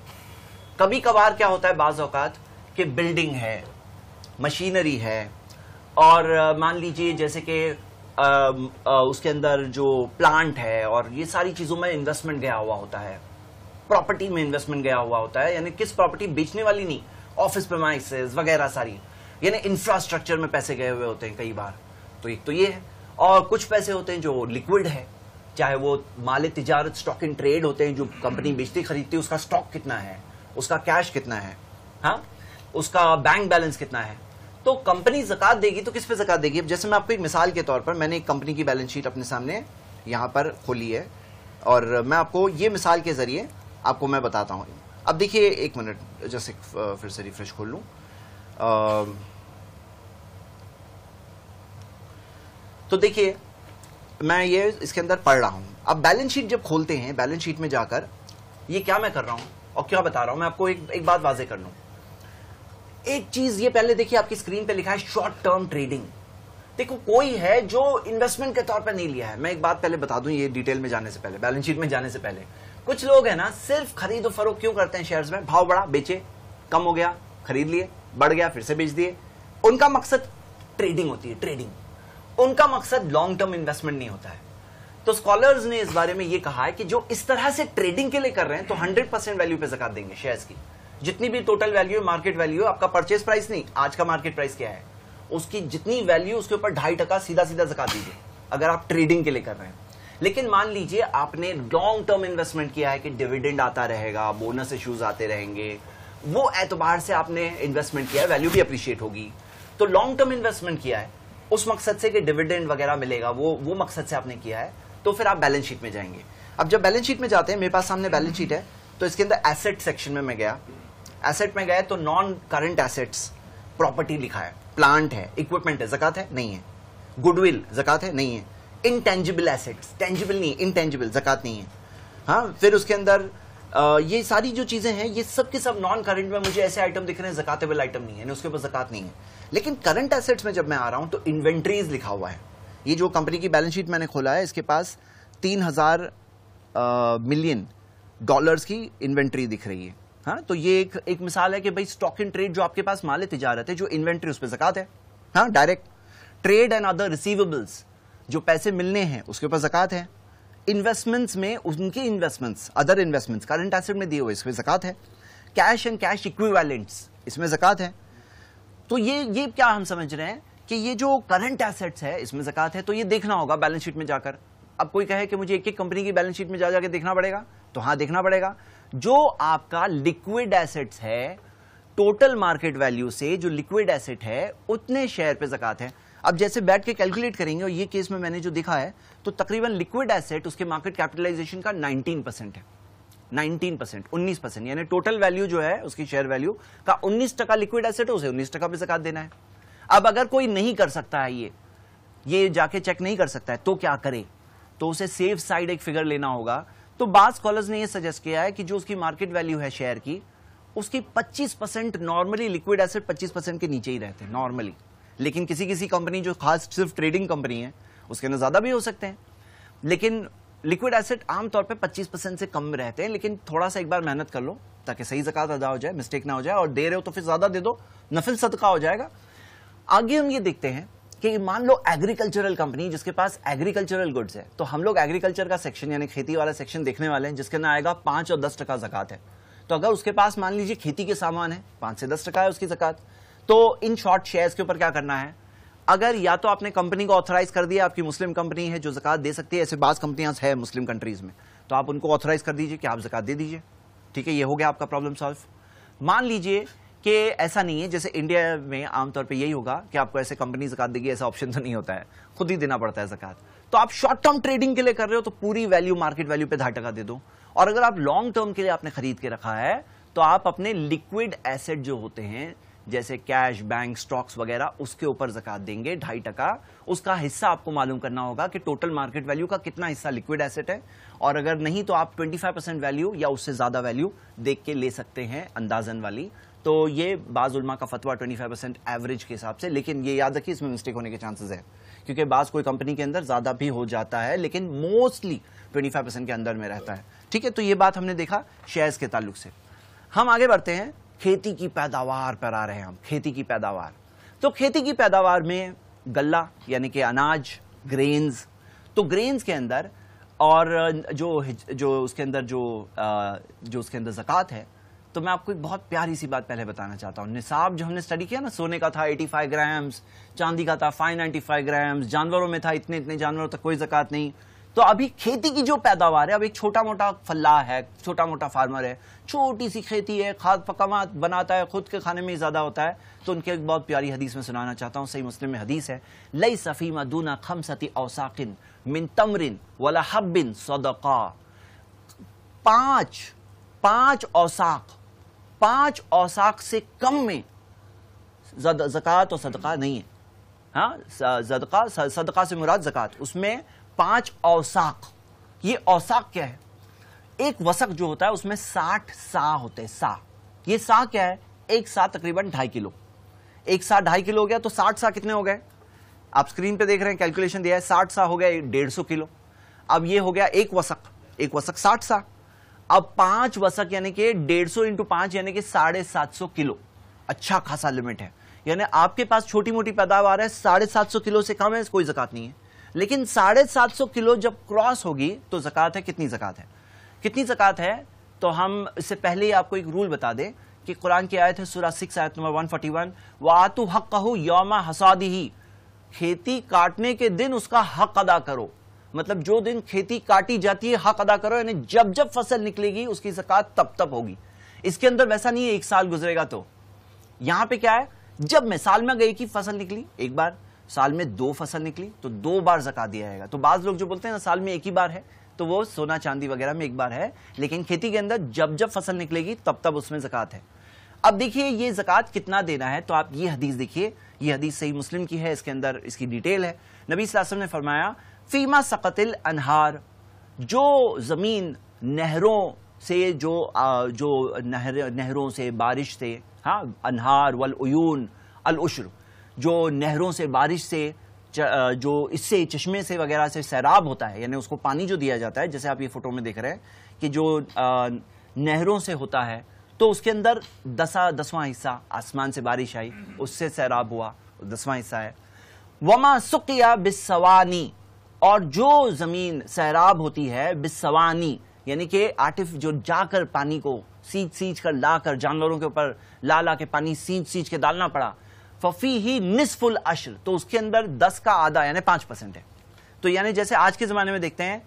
कभी कभार क्या होता है बाज अवकात कि बिल्डिंग है मशीनरी है और मान लीजिए जैसे कि उसके अंदर जो प्लांट है और ये सारी चीज़ों में इन्वेस्टमेंट गया हुआ होता है प्रॉपर्टी में इन्वेस्टमेंट गया हुआ होता है यानी किस प्रॉपर्टी बेचने वाली नहीं ऑफिस पेमाइसेस वगैरह सारी यानी इंफ्रास्ट्रक्चर में पैसे गए हुए होते हैं कई बार तो एक तो ये है और कुछ पैसे होते हैं जो लिक्विड है चाहे वो माल तजारत स्टॉक इन ट्रेड होते हैं जो कंपनी बेचती खरीदती है उसका स्टॉक कितना है उसका कैश कितना है हाँ उसका बैंक बैलेंस कितना है तो कंपनी जक़ात देगी तो किस पे जक़ात देगी अब जैसे मैं आपको एक मिसाल के तौर पर मैंने एक कंपनी की बैलेंस शीट अपने सामने यहाँ पर खोली है और मैं आपको ये मिसाल के ज़रिए आपको मैं बताता हूँ अब देखिए एक मिनट जैसे फिर से रिफ्रेश खोल लूँ तो देखिए मैं ये इसके अंदर पढ़ रहा हूँ अब बैलेंस शीट जब खोलते हैं बैलेंस शीट में जाकर ये क्या मैं कर रहा हूँ और क्या बता रहा हूं मैं आपको एक एक बात वाजे कर लू एक चीज ये पहले देखिए आपकी स्क्रीन पे लिखा है शॉर्ट टर्म ट्रेडिंग देखो कोई है जो इन्वेस्टमेंट के तौर पर नहीं लिया है मैं एक बात पहले बता दूं ये डिटेल में जाने से पहले बैलेंस शीट में जाने से पहले कुछ लोग है ना सिर्फ खरीदो फरोख क्यों करते हैं शेयर्स में भाव बढ़ा बेचे कम हो गया खरीद लिए बढ़ गया फिर से बेच दिए उनका मकसद ट्रेडिंग होती है ट्रेडिंग उनका मकसद लॉन्ग टर्म इन्वेस्टमेंट नहीं होता है तो स्कॉलर्स ने इस बारे में ये कहा है कि जो इस तरह से ट्रेडिंग के लिए कर रहे हैं तो हंड्रेड परसेंट वैल्यू पे जकत देंगे शेयर्स की जितनी भी टोटल वैल्यू है मार्केट वैल्यू आपका परचेज प्राइस नहीं आज का मार्केट प्राइस क्या है उसकी जितनी वैल्यू उसके ऊपर ढाई टका सीधा सीधा जका दीजिए अगर आप ट्रेडिंग के लिए कर रहे हैं लेकिन मान लीजिए आपने लॉन्ग टर्म इन्वेस्टमेंट किया है कि डिविडेंड आता रहेगा बोनस इश्यूज आते रहेंगे वो एतबार से आपने इन्वेस्टमेंट किया है वैल्यू भी अप्रिशिएट होगी तो लॉन्ग टर्म इन्वेस्टमेंट किया है उस मकसद से कि डिविडेंड वगैरह मिलेगा वो वो मकसद से आपने किया है तो फिर आप बैलेंस शीट में जाएंगे अब जब बैलेंस शीट में जाते हैं मेरे पास सामने बैलेंस शीट है तो इसके अंदर एसेट सेक्शन में मैं गया एसेट में गया तो नॉन करंट एसेट्स प्रॉपर्टी लिखा है प्लांट है इक्विपमेंट है जकत है नहीं है गुडविल जकत है नहीं है इनटेंजिबल एसेट्स टेंजिबल नहीं इनटेंजिबल जकत नहीं है हाँ फिर उसके अंदर ये सारी जो चीज़ें हैं ये सब के सब नॉन करंट में मुझे ऐसे आइटम दिख रहे हैं जकतेबल आइटम नहीं है उसके ऊपर जकत नहीं है लेकिन करंट एसेट्स में जब मैं आ रहा हूँ तो इन्वेंट्रीज लिखा हुआ है ये जो कंपनी की बैलेंस शीट मैंने खोला है इसके पास तीन हज़ार मिलियन डॉलर्स की इन्वेंट्री दिख रही है हाँ तो ये एक एक मिसाल है कि भाई स्टॉक एंड ट्रेड जो आपके पास माल तजारत है जो इन्वेंट्री उस पर जक़ात है हाँ direct trade and other receivables जो पैसे मिलने हैं उसके ऊपर जक़ात है इन्वेस्टमेंट्स में उनके investments other investments current asset में दिए हुए इसमें जक़ात है कैश एंड कैश इक्विवेलेंट्स इसमें जक़ात है तो ये ये क्या हम समझ रहे हैं कि ये जो करंट एसेट्स है इसमें जक़ात है तो ये देखना होगा बैलेंस शीट में जाकर अब कोई कहे कि मुझे एक एक कंपनी की बैलेंस शीट में जा जाकर देखना पड़ेगा तो हाँ देखना पड़ेगा जो आपका लिक्विड एसेट्स है टोटल मार्केट वैल्यू से जो लिक्विड एसेट है उतने शेयर पे जक़ात है अब जैसे बैठ के कैलकुलेट करेंगे और ये केस में मैंने जो देखा है तो तकरीबन लिक्विड एसेट उसके मार्केट कैपिटलाइजेशन का 19 परसेंट है 19 परसेंट उन्नीस परसेंट यानी टोटल वैल्यू जो है उसकी शेयर वैल्यू का उन्नीस टका लिक्विड एसेट है उसे उन्नीस टका पे जक़ात देना है अब अगर कोई नहीं कर सकता है ये ये जाके चेक नहीं कर सकता है तो क्या करे तो उसे सेफ साइड एक फिगर लेना होगा तो बास कॉलर्स ने ये सजेस्ट किया है कि जो उसकी मार्केट वैल्यू है शेयर की उसकी 25 percent normally liquid asset 25 percent के नीचे ही रहते हैं नॉर्मली लेकिन किसी किसी कंपनी जो खास सिर्फ ट्रेडिंग कंपनी है उसके अंदर ज्यादा भी हो सकते हैं लेकिन लिक्विड एसेट आमतौर पर पच्चीस परसेंट से कम रहते हैं लेकिन थोड़ा सा एक बार मेहनत कर लो ताकि सही जक़ात अदा हो जाए मिस्टेक ना हो जाए और दे रहे हो तो फिर ज्यादा दे दो नफिल सदका हो जाएगा आगे हम ये देखते हैं कि मान लो एग्रीकल्चरल कंपनी जिसके पास एग्रीकल्चरल गुड्स है तो हम लोग एग्रीकल्चर का सेक्शन यानी खेती वाला सेक्शन देखने वाले हैं जिसके अंदर आएगा पांच और दस टका जकत है तो अगर उसके पास मान लीजिए खेती के सामान है पांच से दस टका है उसकी जकत तो इन शॉर्ट शेयर्स के ऊपर क्या करना है अगर या तो आपने कंपनी को ऑथराइज कर दिया आपकी मुस्लिम कंपनी है जो जकत दे सकती है ऐसे बास कंपनियां है मुस्लिम कंट्रीज में तो आप उनको ऑथराइज कर दीजिए कि आप जकत दे दीजिए ठीक है ये हो गया आपका प्रॉब्लम सॉल्व मान लीजिए कि ऐसा नहीं है जैसे इंडिया में आमतौर पे यही होगा कि आपको ऐसे कंपनी जकत देगी ऐसा ऑप्शन तो नहीं होता है खुद ही देना पड़ता है जकत तो आप शॉर्ट टर्म ट्रेडिंग के लिए कर रहे हो तो पूरी वैल्यू मार्केट वैल्यू पे ढाई दे दो और अगर आप लॉन्ग टर्म के लिए आपने खरीद के रखा है तो आप अपने लिक्विड एसेट जो होते हैं जैसे कैश बैंक स्टॉक्स वगैरह उसके ऊपर जक़ात देंगे ढाई टका उसका हिस्सा आपको मालूम करना होगा कि टोटल मार्केट वैल्यू का कितना हिस्सा लिक्विड एसेट है और अगर नहीं तो आप 25 परसेंट वैल्यू या उससे ज़्यादा वैल्यू देख के ले सकते हैं अंदाजन वाली तो ये बाज़ुलमा का फतवा 25 परसेंट एवरेज के हिसाब से लेकिन ये याद रखिए इसमें मिस्टेक होने के चांसेस है क्योंकि बाज़ कोई कंपनी के अंदर ज़्यादा भी हो जाता है लेकिन मोस्टली 25 परसेंट के अंदर में रहता है ठीक है तो ये बात हमने देखा शेयर्स के ताल्लुक से हम आगे बढ़ते हैं खेती की पैदावार पर आ रहे हैं हम खेती की पैदावार तो खेती की पैदावार में गल्ला यानी कि अनाज ग्रेन्स तो ग्रेन्स के अंदर और जो जो उसके अंदर जो जो उसके अंदर जक़ात है तो मैं आपको एक बहुत प्यारी सी बात पहले बताना चाहता हूँ निसाब जो हमने स्टडी किया ना सोने का था 85 ग्राम्स चांदी का था 595 ग्राम्स जानवरों में था इतने इतने जानवरों तक कोई जक़ात नहीं तो अभी खेती की जो पैदावार है अब एक छोटा मोटा फल्ला है छोटा मोटा फार्मर है छोटी सी खेती है खाद पकवा बनाता है खुद के खाने में ही ज़्यादा होता है तो उनके एक बहुत प्यारी हदीस में सुनाना चाहता हूँ सही मुस्लिम में हदीस है लई सफ़ी मदूना सती औसाकिन मिन तमरिन वला हब्बिन सदका पाँच पाँच औसाक पांच औसाक से कम में जक़ात और सदका नहीं है हाँ सदका सदका से मुराद जक़ात उसमें पांच औसाक ये औसाक क्या है एक वसक जो होता है उसमें साठ सा होते हैं सा ये सा क्या है एक सा तकरीबन ढाई किलो एक सा ढाई किलो हो गया तो साठ सा कितने हो गए आप स्क्रीन पे देख रहे हैं कैलकुलेशन दिया है साठ सा हो गया डेढ़ सौ किलो अब ये हो गया एक वसक एक वसक साठ सा अब पांच वसक यानी कि डेढ़ सौ इंटू पांच यानी कि साढ़े सात सौ किलो अच्छा खासा लिमिट है यानी आपके पास छोटी मोटी पैदावार है साढ़े सात सौ किलो से कम है कोई जकत नहीं है लेकिन साढ़े सात सौ किलो जब क्रॉस होगी तो जकत है कितनी जकत है कितनी जकत है तो हम इससे पहले ही आपको एक रूल बता दें कि कुरान की आयत है सूरा सिक्स आयत नंबर वन फोर्टी वन वातु हक कहो योमा हसादी ही खेती काटने के दिन उसका हक अदा करो मतलब जो दिन खेती काटी जाती है हक अदा करो यानी जब जब फसल निकलेगी उसकी जक़ात तब तब होगी इसके अंदर वैसा नहीं है एक साल गुजरेगा तो यहां पे क्या है जब मैं साल में गई की फसल निकली एक बार साल में दो फसल निकली तो दो बार जक़ात दिया जाएगा तो बाज लोग जो बोलते हैं ना साल में एक ही बार है तो वो सोना चांदी वगैरह में एक बार है लेकिन खेती के अंदर जब जब फसल निकलेगी तब तब उसमें जक़ात है अब देखिए ये जकत कितना देना है तो आप ये हदीस देखिए ये हदीस सही मुस्लिम की है इसके अंदर इसकी डिटेल है नबी सलासम ने फरमाया फीमा सकतिल अनहार जो ज़मीन नहरों से जो आ, जो नहर नहरों से बारिश से हाँ अनहार वलयून अलउश्र जो नहरों से बारिश से जो इससे चश्मे से वगैरह से सैराब होता है यानी उसको पानी जो दिया जाता है जैसे आप ये फोटो में देख रहे हैं कि जो आ, नहरों से होता है तो उसके अंदर दसा दसवां हिस्सा आसमान से बारिश आई उससे सैराब हुआ दसवां हिस्सा है वमा सुकिया बिसवानी और जो जमीन सैराब होती है बिसवानी यानी कि आटिफ जो जाकर पानी को सींच सींच कर ला कर जानवरों के ऊपर ला ला के पानी सींच सींच के डालना पड़ा फफी ही निसफुल अशर तो उसके अंदर दस का आधा यानी पांच परसेंट है तो यानी जैसे आज के जमाने में देखते हैं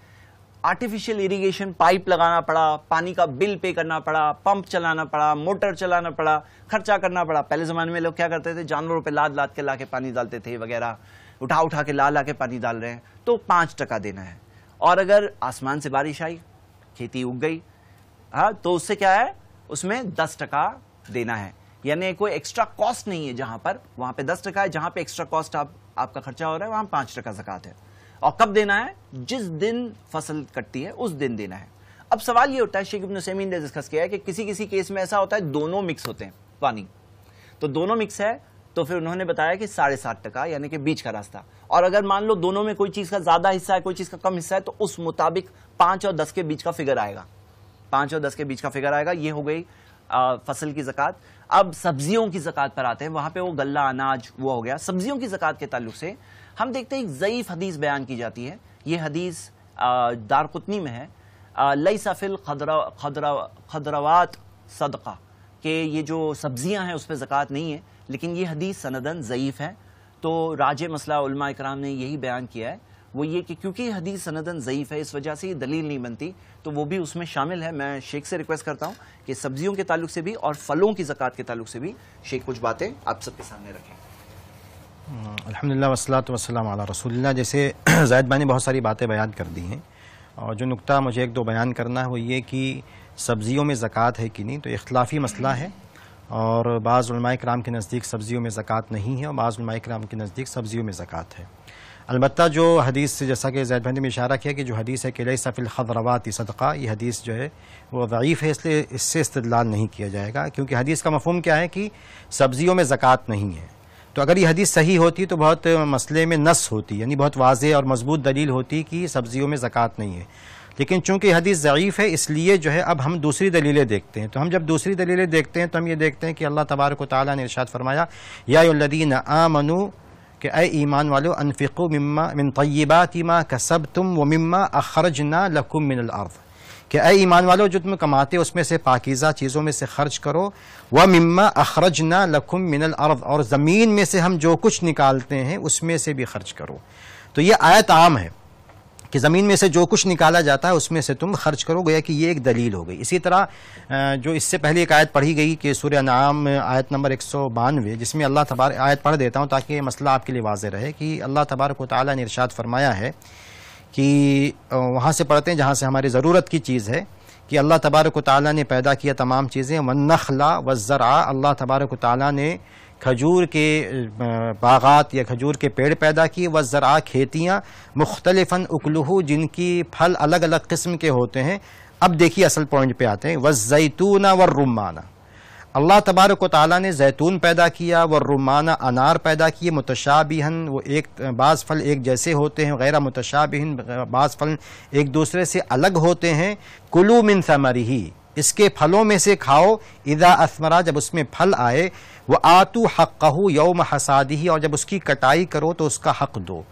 आर्टिफिशियल इरिगेशन पाइप लगाना पड़ा पानी का बिल पे करना पड़ा पंप चलाना पड़ा मोटर चलाना पड़ा खर्चा करना पड़ा पहले जमाने में लोग क्या करते थे जानवरों पे लाद लाद के ला के पानी डालते थे वगैरह उठा उठा के ला ला के पानी डाल रहे हैं तो पाँच टका देना है और अगर आसमान से बारिश आई खेती उग गई हाँ तो उससे क्या है उसमें दस टका देना है यानी कोई एक्स्ट्रा कॉस्ट नहीं है जहाँ पर वहाँ पे दस टका है जहाँ पे एक्स्ट्रा कॉस्ट आप आपका खर्चा हो रहा है वहाँ पाँच टका जक़ात है और कब देना है जिस दिन फसल कटती है उस दिन देना है अब सवाल ये होता है शेख इब्न सेमीन ने डिस्कस किया है कि किसी किसी केस में ऐसा होता है दोनों मिक्स होते हैं पानी तो दोनों मिक्स है तो फिर उन्होंने बताया कि साढ़े सात टका यानी कि बीच का रास्ता और अगर मान लो दोनों में कोई चीज़ का ज़्यादा हिस्सा है कोई चीज़ का कम हिस्सा है तो उस मुताबिक पांच और दस के बीच का फिगर आएगा पांच और दस के बीच का फिगर आएगा ये हो गई फसल की जक़ात अब सब्जियों की ज़क़़त पर आते हैं वहां पे वो गला अनाज वो हो गया सब्जियों की ज़क़़त के ताल्लुक से हम देखते हैं एक ज़यीफ़ हदीस बयान की जाती है ये हदीस दारकुतनी में है लई सफ़िल खदरा खदरा खदरावात सदका के ये जो सब्जियां हैं उस पर ज़क़़त नहीं है लेकिन ये हदीस सनदन ज़यीफ़ है तो राज मसला उलमा इकराम ने यही बयान किया है वो ये कि क्योंकि हदीस सनदन ज़यीफ़ है इस वजह से ये दलील नहीं बनती तो वो भी उसमें शामिल है मैं शेख से रिक्वेस्ट करता हूँ कि सब्जियों के तल्ल से भी और फलों की ज़क़़त के तल्ल से भी शेख कुछ बातें आप सबके सामने रखें हम्म, अलहमदिल्ला वसलात वसलम रसोल्ला जैसे (clears throat) जायद भाई ने बहुत सारी बातें बयान कर दी हैं और जो नुकता मुझे एक दो बयान करना है वो ये कि सब्ज़ियों में ज़क़़त है कि नहीं तो इख्लाफी मसला है और बाज़ुलमा कराम के नज़दीक सब्ज़ियों में ज़क़़त नहीं है और बाज़ुलमा कराम के नज़दीक सब्ज़ियों में ज़क़़त है अलबत् जो हदीस से जैसा कि जैद भंदी ने इशारा किया कि जो हदीस है किले सफ़िल खदरवाती सदक़ा ये हदीस जो है वो ज़यीफ़ है इसलिए इससे इस्तलाल नहीं किया जाएगा क्योंकि हदीस का मफहम क्या है कि सब्ज़ियों में ज़क़़त नहीं है तो अगर ये हदीस सही होती तो बहुत मसले में नस होती यानी बहुत वाज और मजबूत दलील होती कि सब्ज़ियों में ज़क़़त नहीं है लेकिन चूंकि हदीस ज़यीफ़ है इसलिए जो है अब हम दूसरी दलीलें देखते हैं तो हम जब दूसरी दलीलें देखते हैं तो हम ये देखते हैं कि अल्लाह तबारक ताली ने इर्शाद फरमाया यादीन आ मनु कि अ ईमान वालो अनफ़िको मम्मा मिन तय्यबात का कसब तुम व मम्मा अखरज ना लकुम मिनल अर्फ़ कि अ ईमान वालो जो तुम कमाते हो उसमें से पाकिज़ा चीज़ों में से खर्च करो व मम्मा अखरज ना लकुम मिनल और ज़मीन में से हम जो कुछ निकालते हैं उसमें से भी खर्च करो तो ये आयत आम है कि ज़मीन में से जो कुछ निकाला जाता है उसमें से तुम खर्च करो गया कि ये एक दलील हो गई इसी तरह जो इससे पहले एक आयत पढ़ी गई कि सूर्य नाम आयत नंबर एक सौ बानवे जिसमें अल्लाह तबार आयत पढ़ देता हूँ ताकि ये मसला आपके लिए वाज रहे कि अल्लाह तबारक ताली ने इर्शाद फरमाया है कि वहाँ से पढ़ते हैं जहाँ से हमारी ज़रूरत की चीज़ है कि अल्लाह तबारक ताली ने पैदा किया तमाम चीज़ें व नखला व ज़रा अल्लाह तबारक ताली ने खजूर के बागात या खजूर के पेड़ पैदा किए व ज़रा खेतियाँ मुख्तलफ़न उकलू जिनकी फल अलग अलग किस्म के होते हैं अब देखिए असल पॉइंट पे आते हैं व जैतूना व रुमाना अल्लाह तबारक ताली ने जैतून पैदा किया व रुमाना अनार पैदा किए मुतशाबिहन वो एक बाज़ फल एक जैसे होते हैं गैर मुतशाबिहन बाज़ फल एक दूसरे से अलग होते हैं कुलू मिन समरी इसके फलों में से खाओ इदा असमरा जब उसमें फल आए वह आतू हक कहू यौम हसादी और जब उसकी कटाई करो तो उसका हक दो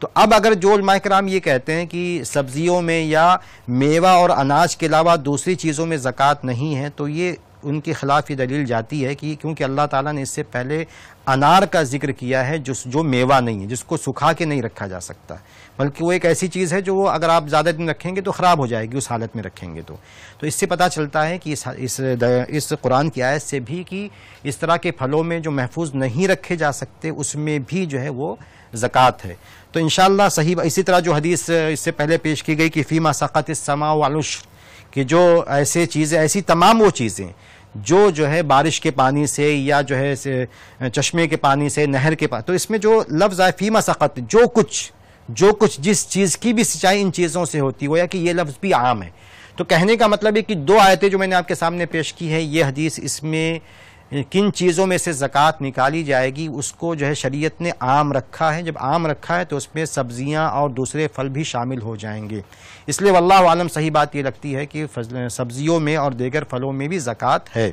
तो अब अगर जो माहराम ये कहते हैं कि सब्जियों में या मेवा और अनाज के अलावा दूसरी चीज़ों में ज़क़़त नहीं है तो ये उनके खिलाफ ये दलील जाती है कि क्योंकि अल्लाह ताला ने इससे पहले अनार का जिक्र किया है जो जो मेवा नहीं है जिसको सुखा के नहीं रखा जा सकता बल्कि वो एक ऐसी चीज़ है जो अगर आप ज़्यादा दिन रखेंगे तो ख़राब हो जाएगी उस हालत में रखेंगे तो तो इससे पता चलता है कि इस इस इस कुरान की आयत से भी कि इस तरह के फलों में जो महफूज नहीं रखे जा सकते उसमें भी जो है वो ज़क़़त है तो इन सही इसी तरह जो हदीस इससे पहले पेश की गई कि फ़ीमा सक़त समा वालुश कि जो ऐसे चीज़ें ऐसी तमाम वो चीज़ें जो जो है बारिश के पानी से या जो है चश्मे के पानी से नहर के पानी तो इसमें जो लफ्ज़ आए फीमा सख़त जो कुछ जो कुछ जिस चीज़ की भी सिंचाई इन चीज़ों से होती हो या कि ये लफ्ज़ भी आम है तो कहने का मतलब है कि दो आयतें जो मैंने आपके सामने पेश की हैं ये हदीस इसमें किन चीज़ों में से ज़क़़त निकाली जाएगी उसको जो है शरीयत ने आम रखा है जब आम रखा है तो उसमें सब्ज़ियाँ और दूसरे फल भी शामिल हो जाएंगे इसलिए वल्लम सही बात ये लगती है कि सब्ज़ियों में और दीगर फलों में भी ज़क़़त है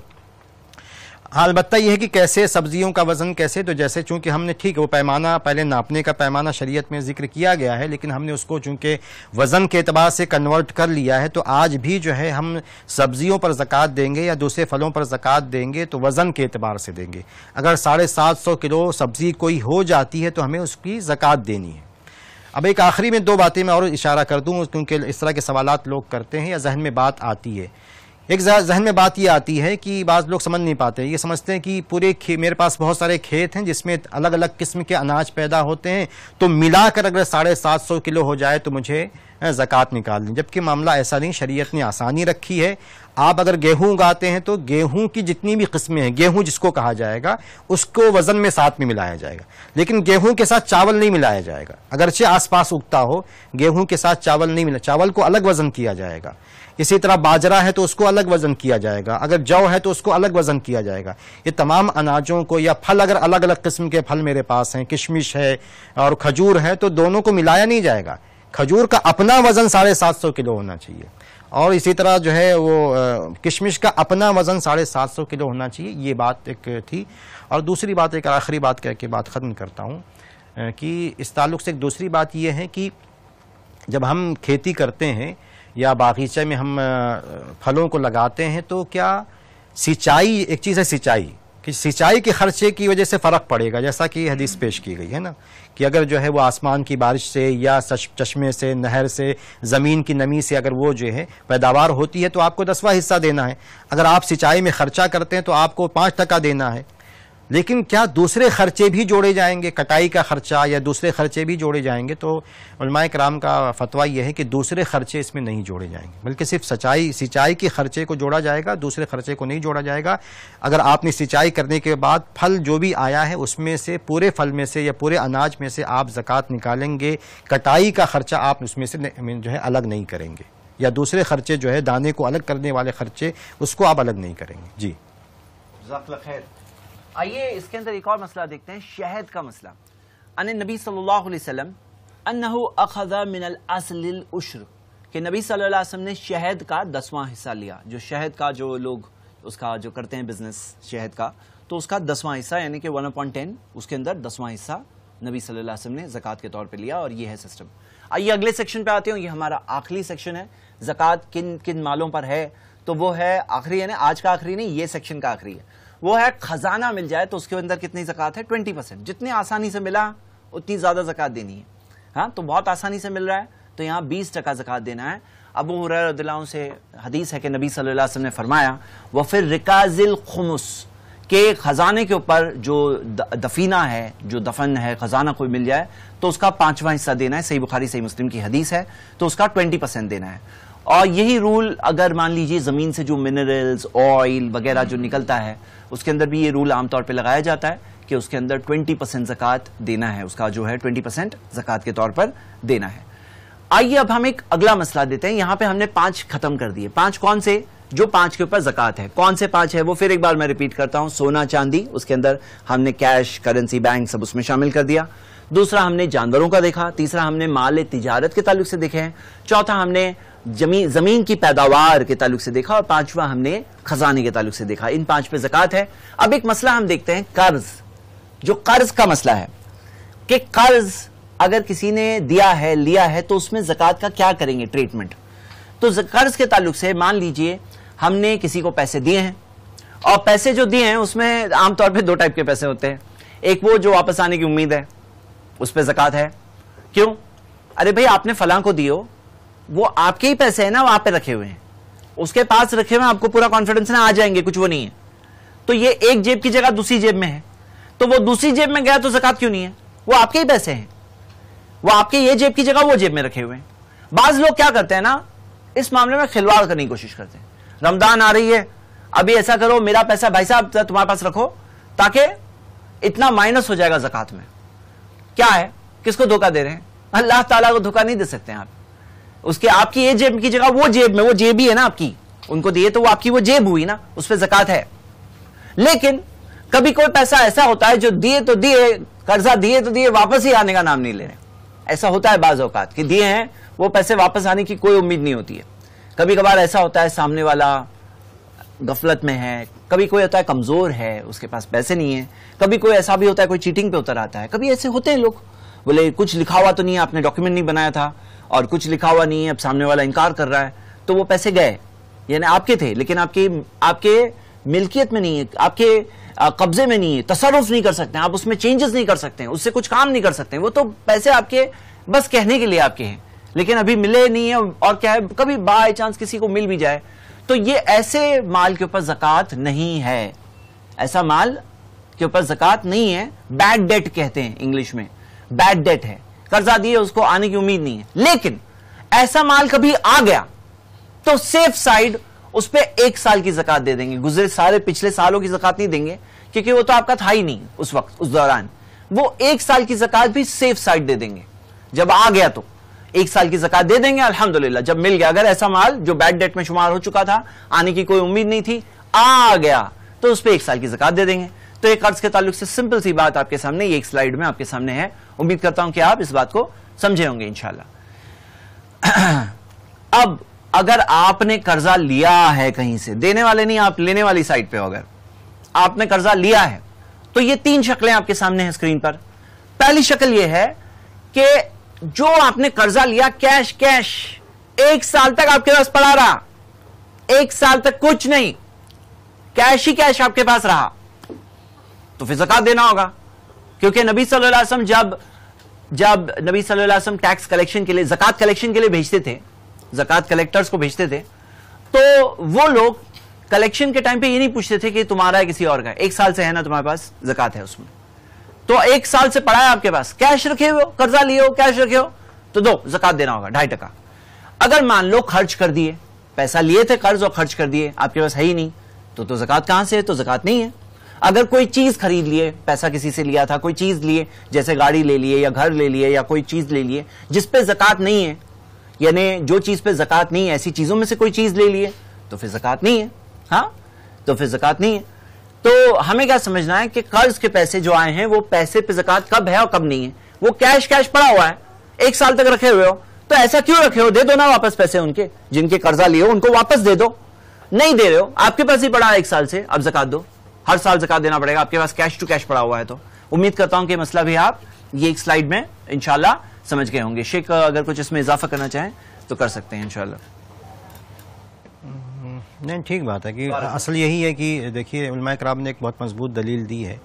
हाँ अलबत्ता यह है कि कैसे सब्जियों का वजन कैसे तो जैसे चूंकि हमने ठीक है वो पैमाना पहले नापने का पैमाना शरीयत में जिक्र किया गया है लेकिन हमने उसको चूंकि वजन के अतबार से कन्वर्ट कर लिया है तो आज भी जो है हम सब्जियों पर जक़ात देंगे या दूसरे फलों पर जक़ात देंगे तो वजन के अतबार से देंगे अगर साढ़े सात सौ किलो सब्जी कोई हो जाती है तो हमें उसकी जक़ात देनी है अब एक आखिरी में दो बातें मैं और इशारा कर दूँ क्योंकि इस तरह के सवाल लोग करते हैं या जहन में बात आती है एक जहन में बात ये आती है कि बाज़ लोग समझ नहीं पाते ये समझते हैं कि पूरे मेरे पास बहुत सारे खेत हैं जिसमें अलग अलग किस्म के अनाज पैदा होते हैं तो मिलाकर अगर साढ़े सात सौ किलो हो जाए तो मुझे ज़क़़त दें जबकि मामला ऐसा नहीं शरीयत ने आसानी रखी है आप अगर गेहूं उगाते हैं तो गेहूं की जितनी भी किस्में हैं गेहूं जिसको कहा जाएगा उसको वज़न में साथ में मिलाया जाएगा लेकिन गेहूं के साथ चावल नहीं मिलाया जाएगा अगरचे आसपास उगता हो गेहूं के साथ चावल नहीं मिला चावल को अलग वज़न किया जाएगा इसी तरह बाजरा है तो उसको अलग वजन किया जाएगा अगर जौ है तो उसको अलग वजन किया जाएगा ये तमाम अनाजों को या फल अगर अलग अलग किस्म के फल मेरे पास हैं किशमिश है और खजूर है तो दोनों को मिलाया नहीं जाएगा खजूर का अपना वजन साढ़े सात सौ किलो होना चाहिए और इसी तरह जो है वो किशमिश का अपना वज़न साढ़े सात सौ किलो होना चाहिए ये बात एक थी और दूसरी बात एक आखिरी बात कह के बात ख़त्म करता हूँ कि इस ताल्लुक़ से एक दूसरी बात ये है कि जब हम खेती करते हैं या बागीचे में हम फलों को लगाते हैं तो क्या सिंचाई एक चीज़ है सिंचाई कि सिंचाई के खर्चे की वजह से फ़र्क पड़ेगा जैसा कि हदीस पेश की गई है ना कि अगर जो है वो आसमान की बारिश से या चश्मे से नहर से ज़मीन की नमी से अगर वो जो है पैदावार होती है तो आपको दसवा हिस्सा देना है अगर आप सिंचाई में ख़र्चा करते हैं तो आपको पाँच टका देना है लेकिन क्या दूसरे खर्चे भी जोड़े जाएंगे कटाई का खर्चा या दूसरे खर्चे भी जोड़े जाएंगे तो उलमाए कराम का फतवा यह है कि दूसरे खर्चे इसमें नहीं जोड़े जाएंगे बल्कि सिर्फ सिंचाई सिंचाई के खर्चे को जोड़ा जाएगा दूसरे खर्चे को नहीं जोड़ा जाएगा अगर आपने सिंचाई करने के बाद फल जो भी आया है उसमें से पूरे फल में से या पूरे अनाज में से आप जक़ात निकालेंगे कटाई का खर्चा आप उसमें से जो है अलग नहीं करेंगे या दूसरे खर्चे जो है दाने को अलग करने वाले खर्चे उसको आप अलग नहीं करेंगे जी खैर आइए इसके अंदर एक और मसला देखते हैं शहद का मसला अन नबी सल्लल्लाहु अलैहि वसल्लम अन्नहु मिनल असलिल उश्र कि नबी सल्लल्लाहु अलैहि वसल्लम ने शहद का दसवां हिस्सा लिया जो शहद का जो लोग उसका जो करते हैं बिजनेस शहद का तो उसका दसवां हिस्सा यानी कि वन पॉइंट टेन उसके अंदर दसवां हिस्सा नबी सल्लल्लाहु अलैहि वसल्लम ने ज़क़़त के तौर पर लिया और ये है सिस्टम आइए अगले सेक्शन पे आते हो ये हमारा आखिरी सेक्शन है ज़क़़त किन किन मालों पर है तो वो है आखिरी यानी आज का आखिरी नहीं ये सेक्शन का आखिरी है वो है खजाना मिल जाए तो उसके अंदर कितनी जक़ात है ट्वेंटी परसेंट जितनी आसानी से मिला उतनी ज़्यादा जक़ात देनी है हाँ तो बहुत आसानी से मिल रहा है तो यहाँ बीस टका जक़ात देना है अबू हुरदिल्लाओं से हदीस है कि नबी सल्लल्लाहु अलैहि वसल्लम ने फरमाया वह फिर रिकाजिल खुमुस के ख़जाने के ऊपर जो दफीना है जो दफन है ख़जाना कोई मिल जाए तो उसका पाँचवा हिस्सा देना है सही बुखारी सही मुस्लिम की हदीस है तो उसका ट्वेंटी परसेंट देना है और यही रूल अगर मान लीजिए ज़मीन से जो मिनरल्स ऑयल वगैरह जो निकलता है उसके अंदर भी ये रूल आमतौर पर लगाया जाता है कि उसके अंदर ट्वेंटी परसेंट जक़ात देना है उसका जो है ट्वेंटी परसेंट जक़ात के तौर पर देना है आइए अब हम एक अगला मसला देते हैं यहाँ पे हमने पांच खत्म कर दिए पांच कौन से जो पांच के ऊपर जक़ात है कौन से पांच है वो फिर एक बार मैं रिपीट करता हूँ सोना चांदी उसके अंदर हमने कैश करेंसी बैंक सब उसमें शामिल कर दिया दूसरा हमने जानवरों का देखा तीसरा हमने माल तिजारत के तालुक से देखे हैं चौथा हमने जमी जमीन की पैदावार के तालुक से देखा और पांचवा हमने खजाने के तालुक से देखा इन पांच पे जक़ात है अब एक मसला हम देखते हैं कर्ज जो कर्ज का मसला है कि कर्ज अगर किसी ने दिया है लिया है तो उसमें जक़ात का क्या करेंगे ट्रीटमेंट तो कर्ज के तालुक से मान लीजिए हमने किसी को पैसे दिए हैं और पैसे जो दिए हैं उसमें आमतौर पर दो टाइप के पैसे होते हैं एक वो जो वापस आने की उम्मीद है उस पर जक़ात है क्यों अरे भाई आपने फलां को दियो वो आपके ही पैसे है ना वहां पे रखे हुए हैं उसके पास रखे हुए आपको पूरा कॉन्फिडेंस ना आ जाएंगे कुछ वो नहीं है तो ये एक जेब की जगह दूसरी जेब में है तो वो दूसरी जेब में गया तो जक़ात क्यों नहीं है वो आपके ही पैसे हैं वो आपके ये जेब की जगह वो जेब में रखे हुए हैं बाज लोग क्या करते हैं ना इस मामले में खिलवाड़ करने की कोशिश करते हैं रमदान आ रही है अभी ऐसा करो मेरा पैसा भाई साहब तुम्हारे पास रखो ताकि इतना माइनस हो जाएगा जक़ात में क्या है किसको धोखा दे रहे हैं अल्लाह ताला को धोखा नहीं दे सकते आप उसके आपकी ए जेब की जगह वो जेब में वो जेब ही है ना आपकी उनको दिए तो वो आपकी वो जेब हुई ना उस पर जकत है लेकिन कभी कोई पैसा ऐसा होता है जो दिए तो दिए कर्जा दिए तो दिए वापस ही आने का नाम नहीं ले रहे ऐसा होता है बाज कि दिए हैं वो पैसे वापस आने की कोई उम्मीद नहीं होती है कभी कभार ऐसा होता है सामने वाला गफलत में है कभी कोई होता है कमजोर है उसके पास पैसे नहीं है कभी कोई ऐसा भी होता है कोई चीटिंग पे उतर आता है कभी ऐसे होते हैं लोग बोले कुछ लिखा हुआ तो नहीं है आपने डॉक्यूमेंट नहीं बनाया था और कुछ लिखा हुआ नहीं है अब सामने वाला इनकार कर रहा है तो वो पैसे गए यानी आपके थे लेकिन आपकी आपके मिल्कियत में नहीं है आपके कब्जे में नहीं है तसरुफ नहीं कर सकते आप उसमें चेंजेस नहीं कर सकते उससे कुछ काम नहीं कर सकते वो तो पैसे आपके बस कहने के लिए आपके हैं लेकिन अभी मिले नहीं है और क्या है कभी बाय चांस किसी को मिल भी जाए तो ये ऐसे माल के ऊपर जक़ात नहीं है ऐसा माल के ऊपर जक़ात नहीं है बैड डेट कहते हैं इंग्लिश में बैड डेट है कर्जा दिए उसको आने की उम्मीद नहीं है लेकिन ऐसा माल कभी आ गया तो सेफ साइड उस पर एक साल की जकत दे देंगे गुजरे सारे पिछले सालों की जकत नहीं देंगे क्योंकि वो तो आपका था ही नहीं उस वक्त उस दौरान वो एक साल की जकत भी सेफ साइड दे देंगे जब आ गया तो एक साल की जकत दे देंगे अल्हम्दुलिल्लाह जब मिल गया अगर ऐसा माल जो बैड डेट में शुमार हो चुका था आने की कोई उम्मीद नहीं थी आ गया तो उस पर एक साल की जकत दे देंगे तो एक कर्ज के ताल्लुक से सिंपल सी बात आपके सामने ये एक स्लाइड में आपके सामने है उम्मीद करता हूं कि आप इस बात को समझे होंगे इनशाला (clears throat) अब अगर आपने कर्जा लिया है कहीं से देने वाले नहीं आप लेने वाली साइड पे हो अगर आपने कर्जा लिया है तो ये तीन शक्लें आपके सामने हैं स्क्रीन पर पहली शक्ल ये है कि जो आपने कर्जा लिया कैश कैश एक साल तक आपके पास पड़ा रहा एक साल तक कुछ नहीं कैश ही कैश आपके पास रहा तो फिर जक़ात देना होगा क्योंकि नबी सल्लल्लाहु अलैहि वसल्लम जब जब नबी सल्लल्लाहु अलैहि वसल्लम टैक्स कलेक्शन के लिए जक़ात कलेक्शन के लिए भेजते थे जक़ात कलेक्टर्स को भेजते थे तो वो लोग कलेक्शन के टाइम पे ये नहीं पूछते थे कि तुम्हारा है किसी और का एक साल से है ना तुम्हारे पास जक़ात है उसमें तो एक साल से पड़ा है आपके पास कैश रखे हो कर्जा लिए हो कैश रखे हो तो दो जक़ात देना होगा ढाई टका अगर मान लो खर्च कर दिए पैसा लिए थे कर्ज और खर्च कर दिए आपके पास है ही नहीं तो तो जक़ात कहां से है तो जक़ात नहीं है अगर कोई चीज खरीद लिए पैसा किसी से लिया था कोई चीज लिए जैसे गाड़ी ले लिए या घर ले लिए या कोई चीज ले लिए जिसपे जक़ात नहीं है यानी जो चीज पे जक़ात नहीं है ऐसी चीजों में से कोई चीज ले लिए तो फिर जक़ात नहीं है हाँ तो फिर जक़ात नहीं है तो हमें क्या समझना है कि कर्ज के पैसे जो आए हैं वो पैसे पे जक़ात कब है और कब नहीं है वो कैश कैश पड़ा हुआ है एक साल तक रखे हुए हो तो ऐसा क्यों रखे हो दे दो ना वापस पैसे उनके जिनके कर्जा लिए हो उनको वापस दे दो नहीं दे रहे हो आपके पास ही पड़ा एक साल से अब जक़ात दो हर साल जक़ात देना पड़ेगा आपके पास कैश टू कैश पड़ा हुआ है तो उम्मीद करता हूं कि मसला भी आप ये एक स्लाइड में इंशाला समझ गए होंगे शेख अगर कुछ इसमें इजाफा करना चाहें तो कर सकते हैं इनशाला हम्म, नहीं ठीक बात है कि असल यही है कि देखिए उलमा कराम ने एक बहुत मजबूत दलील दी है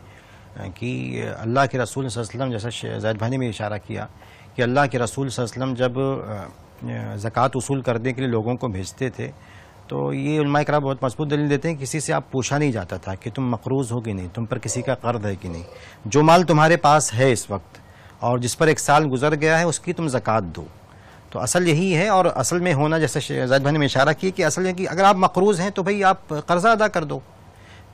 कि अल्लाह के रसूल वसल्लम जैसा जैद भाई ने भी इशारा किया कि अल्लाह के रसूल वसल्लम जब ज़क़़त वसूल करने के लिए लोगों को भेजते थे तो ये कराम बहुत मजबूत दलील देते हैं किसी से आप पूछा नहीं जाता था कि तुम मकरूज हो कि नहीं तुम पर किसी का कर्ज है कि नहीं जो माल तुम्हारे पास है इस वक्त और जिस पर एक साल गुजर गया है उसकी तुम ज़क़़त दो तो असल यही है और असल में होना जैसे जैद भाई ने इशारा किया कि असल है कि अगर आप मकरूज़ हैं तो भाई आप कर्ज़ा अदा कर दो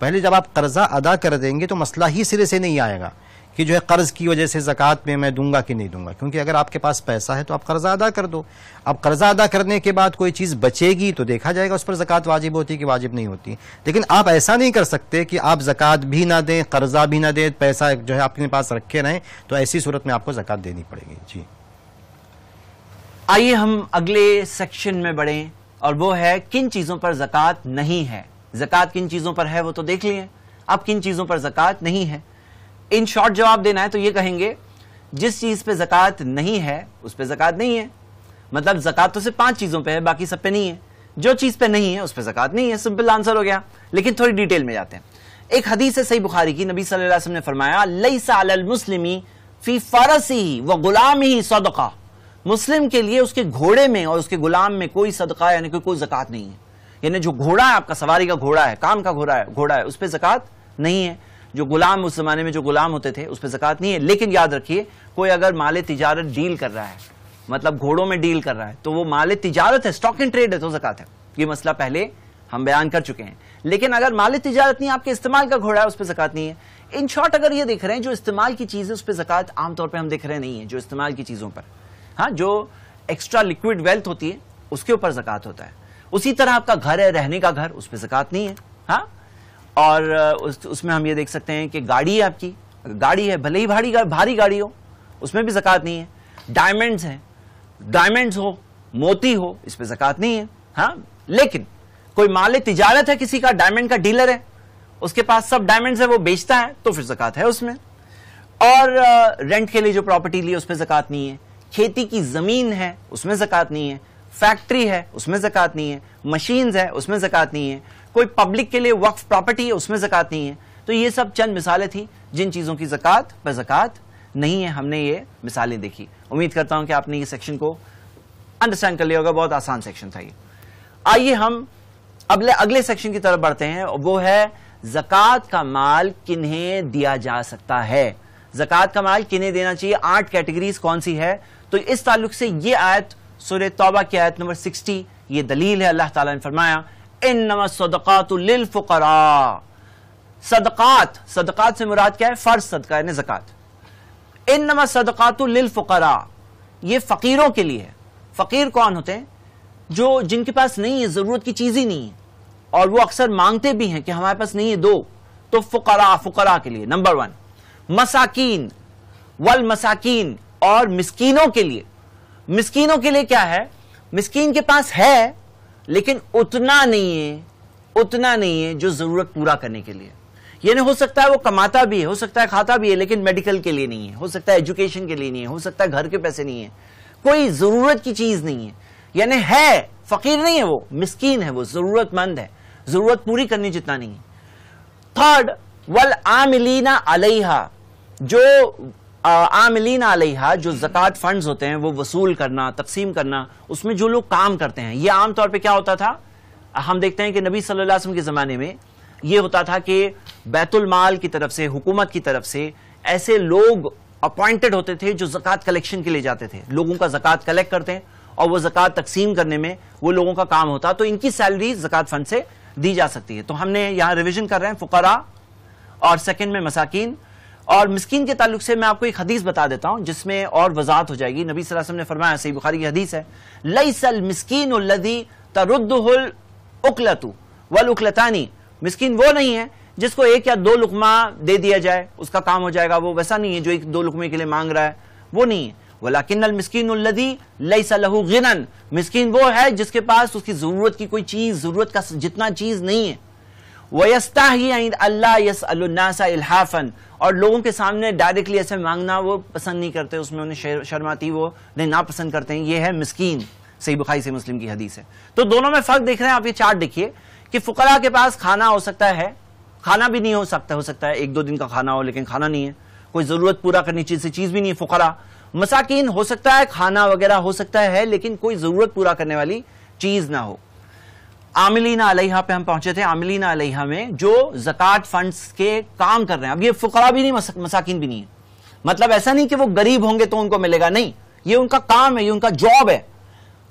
पहले जब आप कर्ज़ा अदा कर देंगे तो मसला ही सिरे से नहीं आएगा कि जो है कर्ज की वजह से ज़क़़त में मैं दूंगा कि नहीं दूंगा क्योंकि अगर आपके पास पैसा है तो आप कर्जा अदा कर दो अब कर्जा अदा करने के बाद कोई चीज़ बचेगी तो देखा जाएगा उस पर ज़क़़त वाजिब होती कि वाजिब नहीं होती लेकिन आप ऐसा नहीं कर सकते कि आप जक़ात भी ना दें कर्जा भी ना दें पैसा जो है आपके पास रखे रहें तो ऐसी सूरत में आपको ज़क़़त देनी पड़ेगी जी आइए हम अगले सेक्शन में बढ़ें और वो है किन चीज़ों पर ज़क़़त नहीं है ज़क़़त किन चीज़ों पर है वो तो देख लिए आप किन चीज़ों पर जक़ात नहीं है इन शॉर्ट जवाब देना है तो ये कहेंगे जिस चीज पे जकत नहीं है उस पर जकत नहीं है मतलब जकत तो सिर्फ पांच चीजों पे है बाकी सब पे नहीं है जो चीज पे नहीं है उस पर जकत नहीं है सिंपल आंसर हो गया लेकिन थोड़ी डिटेल में जाते हैं एक हदीस है सही बुखारी की नबी सल्लम ने फरमाया लई मुस्लिमी फी ही व गुलाम ही सदका मुस्लिम के लिए उसके घोड़े में और उसके गुलाम में कोई सदका यानी कोई जकत नहीं है यानी जो घोड़ा है आपका सवारी का घोड़ा है काम का घोड़ा है घोड़ा है उस पर जकत नहीं है जो गुलाम उस जमाने में जो गुलाम होते थे उस पर जक़ात नहीं है लेकिन याद रखिए कोई अगर माल तिजारत डील कर रहा है मतलब घोड़ों में डील कर रहा है तो वो माल तिजारत है स्टॉक एंड ट्रेड है तो जक़ात है ये मसला पहले हम बयान कर चुके हैं लेकिन अगर माल तिजारत नहीं आपके इस्तेमाल का घोड़ा है उस पर जक़ात नहीं है इन शॉर्ट अगर ये देख रहे हैं जो इस्तेमाल की चीज़ है उस पर जक़ात आमतौर पर हम देख रहे नहीं है जो इस्तेमाल की चीज़ों पर हाँ जो एक्स्ट्रा लिक्विड वेल्थ होती है उसके ऊपर जक़ात होता है उसी तरह आपका घर है रहने का घर उस पर जक़ात नहीं है हाँ और उस, उसमें हम ये देख सकते हैं कि गाड़ी है आपकी गाड़ी है भले ही भारी भारी गाड़ी हो उसमें भी जक़ात नहीं है डायमंड्स हैं डायमंड्स हो मोती हो इस पर जक़ात नहीं है हाँ लेकिन कोई माल तिजारत है किसी का डायमंड का डीलर है उसके पास सब डायमंड्स है वो बेचता है तो फिर जक़ात है उसमें और रेंट के लिए जो प्रॉपर्टी ली उस पर जक़ात नहीं है खेती की ज़मीन है उसमें जक़ात नहीं है फैक्ट्री है उसमें जक़ात नहीं है मशीन्स है उसमें जक़ात नहीं है कोई पब्लिक के लिए वक्फ प्रॉपर्टी है उसमें जक़ात नहीं है तो ये सब चंद मिसालें थी जिन चीज़ों की जक़ात पर जक़ात नहीं है हमने ये मिसालें देखी उम्मीद करता हूँ कि आपने ये सेक्शन को अंडरस्टैंड कर लिया होगा बहुत आसान सेक्शन था ये आइए हम अगले अगले सेक्शन की तरफ बढ़ते हैं वो है जक़ात का माल किन्हें दिया जा सकता है जक़ात का माल किन्हें देना चाहिए आठ कैटेगरीज कौन सी है तो इस ताल्लुक से ये आयत सुर तौबा की आयत नंबर 60 ये दलील है अल्लाह ताला ने फरमाया इन नमसदातुलफ़रा सदकात सदकात से मुराद क्या है फर्ज सदका यानी जक़ात इन नमा सदकातुलफ़रा ये फ़कीरों के लिए है फ़कीर कौन होते हैं जो जिनके पास नहीं है ज़रूरत की चीज़ ही नहीं है और वो अक्सर मांगते भी हैं कि हमारे पास नहीं है दो तो फ़ुकरा फ़ुकरा के लिए नंबर वन मसाकीन वल मसाकीन और मिसकीनों के लिए मिसकीनों के लिए क्या है मिसकीन के पास है लेकिन उतना नहीं है उतना नहीं है जो जरूरत पूरा करने के लिए ये नहीं हो सकता है वो कमाता भी है हो सकता है खाता भी है लेकिन मेडिकल के लिए नहीं है हो सकता है एजुकेशन के लिए नहीं है हो सकता है घर के पैसे नहीं है कोई जरूरत की चीज नहीं है यानी है फकीर नहीं है वो मिस्कीन है वो जरूरतमंद है जरूरत पूरी करने जितना नहीं है थर्ड वल आमिलीना अलहा जो आमलीन आलिहा जो जक़ात फंड्स होते हैं वो वसूल करना तकसीम करना उसमें जो लोग काम करते हैं ये आमतौर पर क्या होता था हम देखते हैं कि नबी सल्लल्लाहु अलैहि वसल्लम के ज़माने में ये होता था कि बैतुलमाल की तरफ से हुकूमत की तरफ से ऐसे लोग अपॉइंटेड होते थे जो जक़ात कलेक्शन के लिए जाते थे लोगों का जक़ात कलेक्ट करते हैं और वो जक़ात तकसीम करने में वो लोगों का काम होता तो इनकी सैलरी जक़ात फंड से दी जा सकती है तो हमने यहाँ रिविजन कर रहे हैं फ़ुकरा और सेकेंड में मसाकिन और मिसकिन के ताल्लुक से मैं आपको एक हदीस बता देता हूं जिसमें और वजात हो जाएगी नबी वसल्लम ने फरमाया सही बुखारी की हदीस है लई सल मिसकीन उल्लदी तरुदुल उकलतु वल उकलतानी मिसकीन वो नहीं है जिसको एक या दो लुकमा दे दिया जाए उसका काम हो जाएगा वो वैसा नहीं है जो एक दो लुकमे के लिए मांग रहा है वो नहीं है लाकिन मिसकिन उल्लदी लई सलहू गिनन मिसकीन वो है जिसके पास उसकी जरूरत की कोई चीज जरूरत का जितना चीज नहीं है वयस्ताही आइंद अल्लाह यसअल्नासा इल्हाफन और लोगों के सामने डायरेक्टली ऐसे मांगना वो पसंद नहीं करते उसमें उन्हें शर्माती वो नहीं पसंद करते हैं ये है मिसकीन सही बुखाई से मुस्लिम की हदीस है तो दोनों में फर्क देख रहे हैं आप ये चार्ट देखिए कि फुकरा के पास खाना हो सकता है खाना भी नहीं हो सकता हो सकता है एक दो दिन का खाना हो लेकिन खाना नहीं है कोई जरूरत पूरा करनी चीज से चीज भी नहीं है फुकरा मसाकिन हो सकता है खाना वगैरह हो सकता है लेकिन कोई जरूरत पूरा करने वाली चीज ना हो आमिलीना अलहा पे हम पहुंचे थे आमिलीना अलहा में जो जक़ात फंड्स के काम कर रहे हैं अब ये फुकरा भी नहीं मसाकिन भी नहीं है मतलब ऐसा नहीं कि वो गरीब होंगे तो उनको मिलेगा नहीं ये उनका काम है ये उनका जॉब है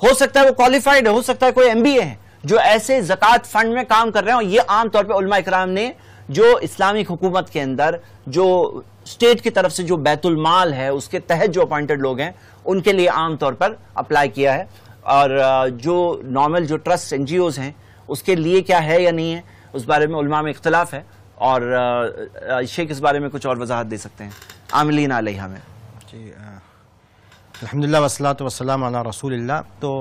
हो सकता है वो क्वालिफाइड है हो सकता है कोई एम है जो ऐसे जक़ात फंड में काम कर रहे हैं और ये आमतौर पर उलमा इकराम ने जो इस्लामिक हुकूमत के अंदर जो स्टेट की तरफ से जो बैतुलमाल है उसके तहत जो अपॉइंटेड लोग हैं उनके लिए आमतौर पर अप्लाई किया है और जो नॉर्मल जो ट्रस्ट एन हैं उसके लिए क्या है या नहीं है उस बारे में उलमा में इख्तलाफ है और शेख इस बारे में कुछ और वजाहत दे सकते हैं आमलिन आलिया में जी अलहमदिल्ला वसलात वसलाम रसूल तो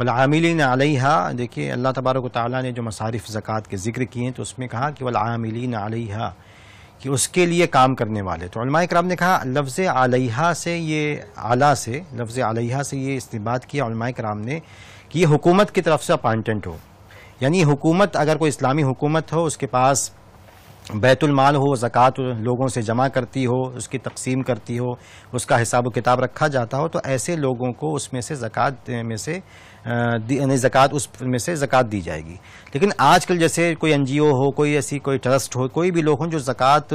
वलामिलीन आलिहा देखिए अल्लाह तबारक ताली ने जो मसारफ़ ज़क़़त के ज़िक्र किए तो उसमें कहा कि वलामिलीन आलिया कि उसके लिए काम करने वाले तो कराम ने कहा लफ्ज़ आलिहा से ये आला से लफ्ज़ आलिया से ये इस्तेमाल किया कराम ने कि ये हुकूमत की तरफ से अपॉइंटेंट हो यानी हुकूमत अगर कोई इस्लामी हुकूमत हो उसके पास बैतुलमाल हो ज़क़़त लोगों से जमा करती हो उसकी तकसीम करती हो उसका हिसाब किताब रखा जाता हो तो ऐसे लोगों को उसमें से ज़क़़त में से यानी जक़ात उस में से जक़ात दी जाएगी लेकिन आजकल जैसे कोई एन हो कोई ऐसी कोई ट्रस्ट हो कोई भी लोग हों जो जक़ात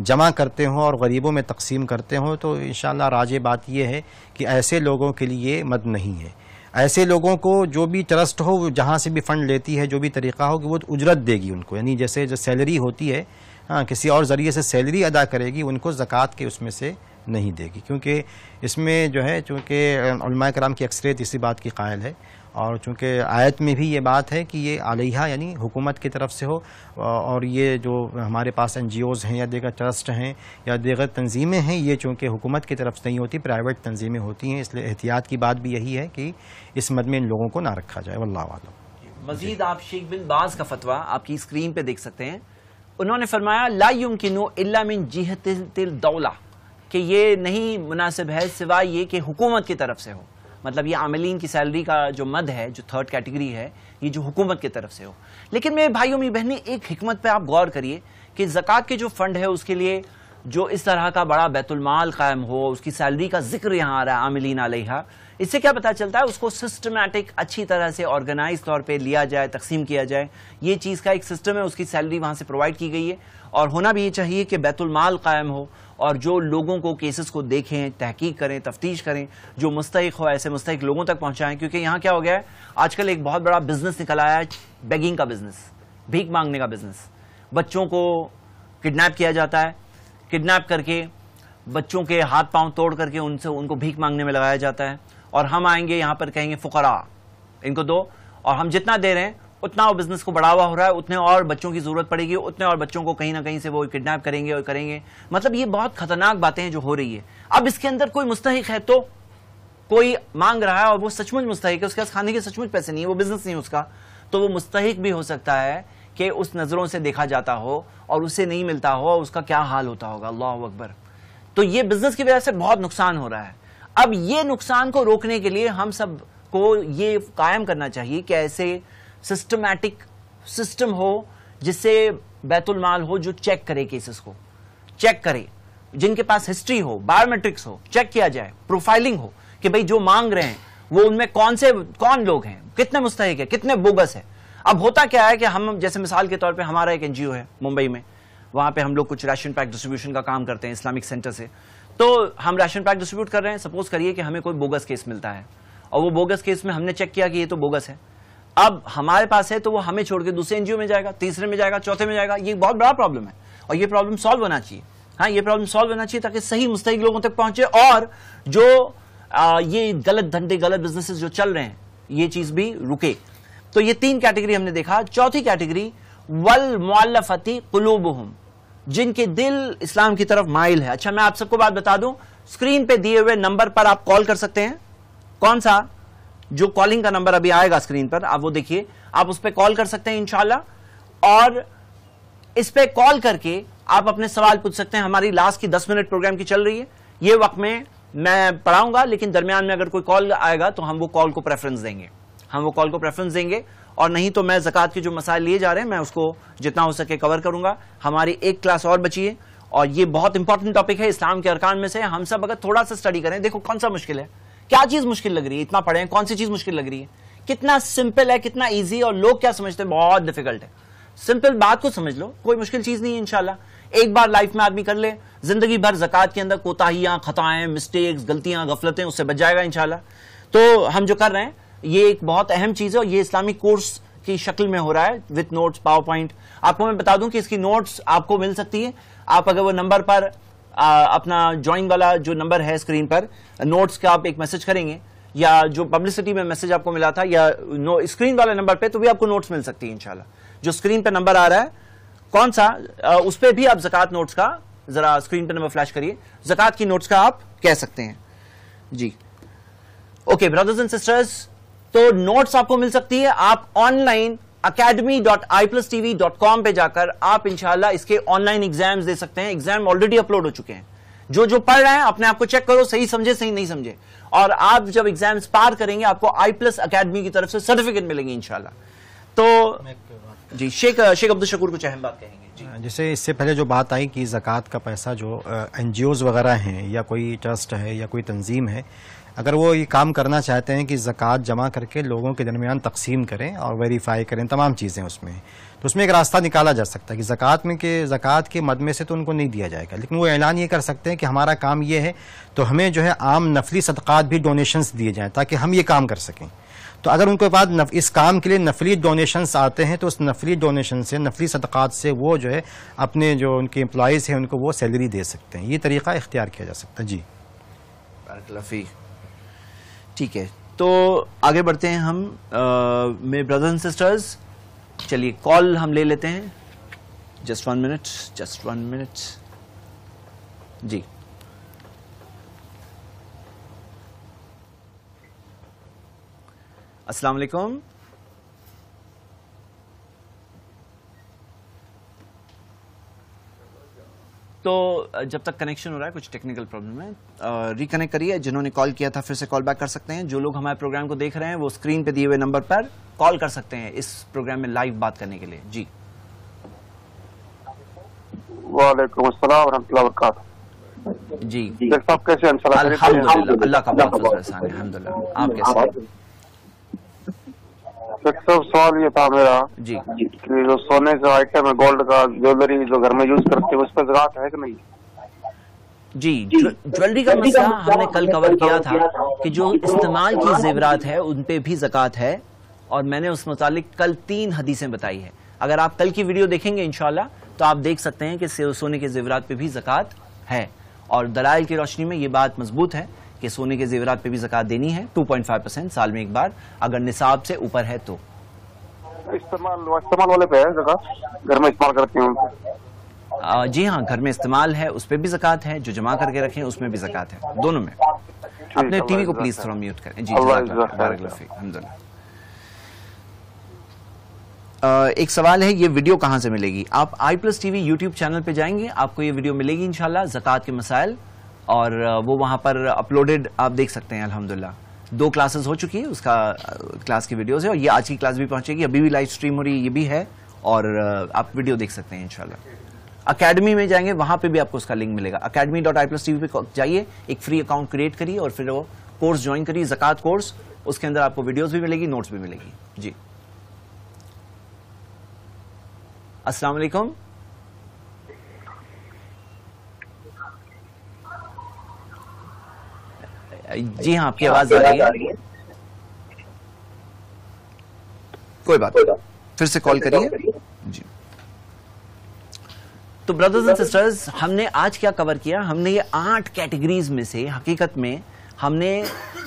जमा करते हों और गरीबों में तकसीम करते हों तो इन राज बात यह है कि ऐसे लोगों के लिए मद नहीं है ऐसे लोगों को जो भी ट्रस्ट हो वो जहाँ से भी फ़ंड लेती है जो भी तरीका हो कि वो उजरत देगी उनको यानी जैसे जो सैलरी होती है हाँ किसी और ज़रिए से सैलरी अदा करेगी उनको जक़ात के उसमें से नहीं देगी क्योंकि इसमें जो है चूँकि कराम की अक्सरियत इसी बात की कायल है और चूँकि आयत में भी ये बात है कि ये आलिया यानी हुकूमत की तरफ से हो और ये जो हमारे पास एन जी ओज़ हैं या दीगर ट्रस्ट हैं या दीगर तंजीमें हैं ये चूँकि हुकूमत की तरफ से नहीं होती प्राइवेट तंजीमें होती हैं इसलिए एहतियात की बात भी यही है कि इस मद में इन लोगों को ना रखा जाए वल्ला वालम मजीद आप शेख बिन बाज का फतवा आपकी स्क्रीन पर देख सकते हैं उन्होंने फरमाया ला किनो इला मिन जिहत दौला कि ये नहीं मुनासिब है सिवाय ये कि हुकूमत की तरफ से हो मतलब ये आमलिन की सैलरी का जो मद है जो थर्ड कैटेगरी है ये जो हुकूमत की तरफ से हो लेकिन मेरे भाइयों मेरी बहनें एक हमत पर आप गौर करिए कि ज़क़़त के जो फ़ंड है उसके लिए जो इस तरह का बड़ा बैतुलमाल कायम हो उसकी सैलरी का जिक्र यहाँ आ रहा है आमिलीन आलिहा इससे क्या पता चलता है उसको सिस्टमेटिक अच्छी तरह से ऑर्गेनाइज तौर पे लिया जाए तकसीम किया जाए ये चीज़ का एक सिस्टम है उसकी सैलरी वहाँ से प्रोवाइड की गई है और होना भी ये चाहिए कि बैतुलमाल कायम हो और जो लोगों को केसेस को देखें तहकीक करें तफ्तीश करें जो मुस्तक हो ऐसे मुस्तक लोगों तक पहुंचाएं क्योंकि यहाँ क्या हो गया है आजकल एक बहुत बड़ा बिजनेस निकल आया है बैगिंग का बिजनेस भीख मांगने का बिजनेस बच्चों को किडनैप किया जाता है किडनैप करके बच्चों के हाथ पांव तोड़ करके उनसे उनको भीख मांगने में लगाया जाता है और हम आएंगे यहाँ पर कहेंगे फुकरा इनको दो और हम जितना दे रहे हैं उतना वो बिजनेस को बढ़ावा हो रहा है उतने और बच्चों की जरूरत पड़ेगी उतने और बच्चों को कहीं ना कहीं से वो किडनैप करेंगे और करेंगे मतलब ये बहुत खतरनाक बातें हैं जो हो रही है अब इसके अंदर कोई मुस्तक है तो कोई मांग रहा है और वो सचमुच मुस्तक है उसके पास खाने के सचमुच पैसे नहीं है वो बिजनेस नहीं उसका तो वो मुस्तक भी हो सकता है कि उस नज़रों से देखा जाता हो और उसे नहीं मिलता हो और उसका क्या हाल होता होगा अल्लाह अकबर तो ये बिजनेस की वजह से बहुत नुकसान हो रहा है अब ये नुकसान को रोकने के लिए हम सब को ये कायम करना चाहिए कि ऐसे सिस्टमैटिक सिस्टम हो जिससे बैतुलमाल हो जो चेक करे केसेस को चेक करे जिनके पास हिस्ट्री हो बायोमेट्रिक्स हो चेक किया जाए प्रोफाइलिंग हो कि भाई जो मांग रहे हैं वो उनमें कौन से कौन लोग हैं कितने मुस्तक है कितने बोगस है अब होता क्या है कि हम जैसे मिसाल के तौर पे हमारा एक एनजीओ है मुंबई में वहां पे हम लोग कुछ राशन पैक डिस्ट्रीब्यूशन का काम करते हैं इस्लामिक सेंटर से तो हम राशन पैक डिस्ट्रीब्यूट कर रहे हैं सपोज करिए कि हमें कोई बोगस केस मिलता है और वो बोगस केस में हमने चेक किया कि ये तो बोगस है अब हमारे पास है तो वो हमें छोड़ के दूसरे एनजीओ में जाएगा तीसरे में जाएगा चौथे में जाएगा ये बहुत बड़ा प्रॉब्लम है और ये प्रॉब्लम सॉल्व होना चाहिए हाँ ये प्रॉब्लम सॉल्व होना चाहिए ताकि सही मुस्तक लोगों तक पहुंचे और जो आ, ये गलत धंधे गलत बिजनेस जो चल रहे हैं ये चीज भी रुके तो ये तीन कैटेगरी हमने देखा चौथी कैटेगरी वल मुआलफती कुलूबहम जिनके दिल इस्लाम की तरफ माइल है अच्छा मैं आप सबको बात बता दूं स्क्रीन पे दिए हुए नंबर पर आप कॉल कर सकते हैं कौन सा जो कॉलिंग का नंबर अभी आएगा स्क्रीन पर आप वो देखिए आप उस पर कॉल कर सकते हैं इनशाला और इस पर कॉल करके आप अपने सवाल पूछ सकते हैं हमारी लास्ट की दस मिनट प्रोग्राम की चल रही है ये वक्त में मैं पढ़ाऊंगा लेकिन दरमियान में अगर कोई कॉल आएगा तो हम वो कॉल को प्रेफरेंस देंगे हम वो कॉल को प्रेफरेंस देंगे और नहीं तो मैं जक़ात के जो मसाइल लिए जा रहे हैं मैं उसको जितना हो सके कवर करूंगा हमारी एक क्लास और बची है और ये बहुत इंपॉर्टेंट टॉपिक है इस्लाम के अरकान में से हम सब अगर थोड़ा सा स्टडी करें देखो कौन सा मुश्किल है क्या चीज मुश्किल लग रही है इतना पढ़े हैं कौन सी चीज मुश्किल लग रही है कितना सिंपल है कितना ईजी और लोग क्या समझते हैं बहुत डिफिकल्ट है सिंपल बात को समझ लो कोई मुश्किल चीज नहीं है इनशाला एक बार लाइफ में आदमी कर ले जिंदगी भर जक़ात के अंदर कोताहियां खताएं मिस्टेक्स गलतियां गफलतें उससे बच जाएगा इनशाला तो हम जो कर रहे हैं ये एक बहुत अहम चीज है और ये इस्लामिक कोर्स की शक्ल में हो रहा है विथ नोट्स पावर पॉइंट आपको मैं बता दूं कि इसकी नोट्स आपको मिल सकती है आप अगर वो नंबर पर आ, अपना ज्वाइन वाला जो नंबर है स्क्रीन पर नोट्स का आप एक मैसेज करेंगे या जो पब्लिसिटी में मैसेज आपको मिला था या नो स्क्रीन वाले नंबर पे तो भी आपको नोट्स मिल सकती है इनशाला जो स्क्रीन पे नंबर आ रहा है कौन सा आ, उस पर भी आप जकत नोट्स का जरा स्क्रीन पर नंबर फ्लैश करिए जकत की नोट्स का आप कह सकते हैं जी ओके ब्रदर्स एंड सिस्टर्स तो नोट्स आपको मिल सकती है आप online academy dot I plus TV dot com पर जाकर आप इंशाला इसके ऑनलाइन एग्जाम दे सकते हैं एग्जाम ऑलरेडी अपलोड हो चुके हैं जो जो पढ़ रहे हैं अपने आप को चेक करो सही समझे सही नहीं समझे और आप जब एग्जाम्स पार करेंगे आपको आई प्लस अकेडमी की तरफ से सर्टिफिकेट मिलेंगे इनशाला तो जी शेख शेख अब्दुल शकूर कुछ अहम बात कहेंगे हाँ, जैसे इससे पहले जो बात आई कि ज़क़़त का पैसा जो एन वगैरह हैं या कोई ट्रस्ट है या कोई तंजीम है अगर वो ये काम करना चाहते हैं कि ज़क़़त जमा करके लोगों के दरमियान तकसीम करें और वेरीफाई करें तमाम चीज़ें उसमें तो उसमें एक रास्ता निकाला जा सकता है कि ज़क़़त में के ज़क़़त के मद में से तो उनको नहीं दिया जाएगा लेकिन वो ऐलान ये कर सकते हैं कि हमारा काम ये है तो हमें जो है आम नफली सदक़ात भी डोनेशंस दिए जाएँ ताकि हम ये काम कर सकें तो अगर उनके पास इस काम के लिए नफली डोनेशंस आते हैं तो उस नफली डोनेशन से नफली सदक़ात से वो जो है अपने जो उनके एम्प्लॉज़ हैं उनको वो सैलरी दे सकते हैं ये तरीका इख्तियार किया जा सकता है जी बरकलफ़ी ठीक है तो आगे बढ़ते हैं हम मेरे ब्रदर्स एंड सिस्टर्स चलिए कॉल हम ले लेते हैं just one minute just one minute जी अस्सलाम वालेकुम तो जब तक कनेक्शन हो रहा है कुछ टेक्निकल प्रॉब्लम है रिकनेक्ट करिए जिन्होंने कॉल किया था फिर से कॉल बैक कर सकते हैं जो लोग हमारे प्रोग्राम को देख रहे हैं वो स्क्रीन पे दिए हुए नंबर पर कॉल कर सकते हैं इस प्रोग्राम में लाइव बात करने के लिए जी वाले जी, जी। कैसे अल्लाह का बहुत आप कैसे सब सवाल ये था मेरा जी कि जो सोने का आइटम है गोल्ड का ज्वेलरी जो घर में यूज करते हैं उस पर जरात है कि नहीं जी ज्वेलरी का मसला हमने कल कवर किया था कि जो इस्तेमाल की जेवरात है उन पे भी जक़ात है और मैंने उस मुतालिक कल तीन हदीसें बताई है अगर आप कल की वीडियो देखेंगे इनशाला तो आप देख सकते हैं कि सोने के जेवरात पे भी जक़ात है और दलाल की रोशनी में ये बात मजबूत है कि सोने के जेवरात पे भी जक़ात देनी है 2.5 परसेंट साल में एक बार अगर निसाब से ऊपर है तो इस्तेमाल इस्तेमाल वाले पे है घर में इस्तेमाल करते हैं जी हाँ घर में इस्तेमाल है उस पर भी जक़ात है जो जमा करके रखे उसमें भी जक़ात है दोनों में अपने टीवी को प्लीज थोड़ा म्यूट करें जी अलहमदुल्ला एक सवाल है ये वीडियो कहाँ से मिलेगी आप I plus TV YouTube channel पे जाएंगे आपको ये वीडियो मिलेगी इंशाल्लाह जक़ात के मसाइल और वो वहाँ पर अपलोडेड आप देख सकते हैं अल्हम्दुलिल्लाह दो क्लासेस हो चुकी है उसका क्लास की वीडियोस है और ये आज की क्लास भी पहुँचेगी अभी भी लाइव स्ट्रीम हो रही है ये भी है और आप वीडियो देख सकते हैं इनशाला अकेडमी में जाएंगे वहाँ पर भी आपको उसका लिंक मिलेगा अकेडमी डॉट आई जाइए एक फ्री अकाउंट क्रिएट करिए और फिर वो कोर्स ज्वाइन करिए जक़ात कोर्स उसके अंदर आपको वीडियोज भी मिलेगी नोट्स भी मिलेगी जी अस्सलाम जी हाँ आपकी आवाज आ रही है कोई बात नहीं फिर से कॉल करिए जी तो ब्रदर्स एंड सिस्टर्स हमने आज क्या कवर किया हमने ये आठ कैटेगरीज में से हकीकत में हमने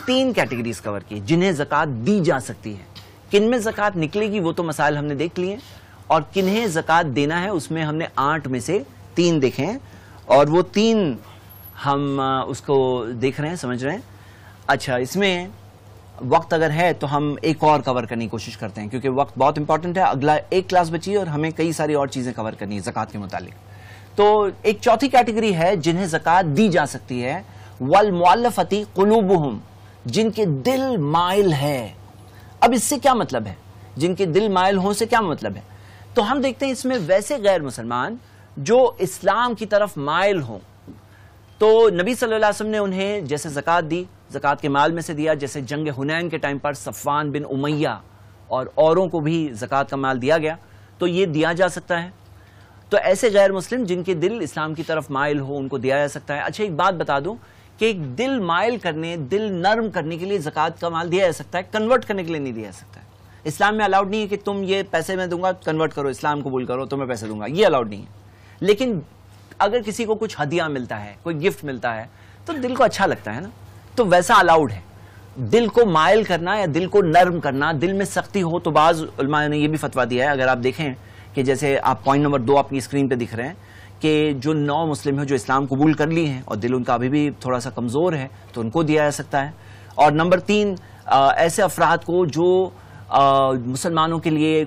तीन कैटेगरीज कवर की जिन्हें जक़ात दी जा सकती है किन में जक़ात निकलेगी वो तो मसाइल हमने देख लिए और किन्हें जक़ात देना है उसमें हमने आठ में से तीन देखे हैं और वो तीन हम उसको देख रहे हैं समझ रहे हैं अच्छा इसमें वक्त अगर है तो हम एक और कवर करने की कोशिश करते हैं क्योंकि वक्त बहुत इंपॉर्टेंट है अगला एक क्लास बची है और हमें कई सारी और चीज़ें कवर करनी है जक़ात के मुतालिक तो एक चौथी कैटेगरी है जिन्हें जक़ात दी जा सकती है वल मुआलफती कलूबहम जिनके दिल माइल है अब इससे क्या मतलब है जिनके दिल माइल हों से क्या मतलब है तो हम देखते हैं इसमें वैसे गैर मुसलमान जो इस्लाम की तरफ माइल हों तो नबी सल्लल्लाहु अलैहि वसल्लम ने उन्हें जैसे जक़ात दी जक़ात के माल में से दिया जैसे जंग हुनैन के टाइम पर सफ़ान बिन उमैया और औरों को भी जक़ात का माल दिया गया तो ये दिया जा सकता है तो ऐसे गैर मुस्लिम जिनके दिल इस्लाम की तरफ माइल हो उनको दिया जा सकता है अच्छा एक बात बता दूं कि एक दिल माइल करने दिल नर्म करने के लिए जक़ात का माल दिया जा सकता है कन्वर्ट करने के लिए नहीं दिया जा सकता है इस्लाम में अलाउड नहीं है कि तुम ये पैसे मैं दूंगा कन्वर्ट करो इस्लाम कबूल करो तुम्हें तो पैसे दूंगा ये अलाउड नहीं है लेकिन अगर किसी को कुछ हदिया मिलता है कोई गिफ्ट मिलता है तो दिल को अच्छा लगता है ना तो वैसा अलाउड है दिल को मायल करना या दिल को नर्म करना दिल में सख्ती हो तो बाज उलमा ने यह भी फतवा दिया है अगर आप देखें कि जैसे आप पॉइंट नंबर दो अपनी स्क्रीन पे दिख रहे हैं कि जो नौ मुस्लिम हैं जो इस्लाम कबूल कर ली हैं और दिल उनका अभी भी थोड़ा सा कमज़ोर है तो उनको दिया जा सकता है और नंबर तीन आ, ऐसे अफराद को जो मुसलमानों के लिए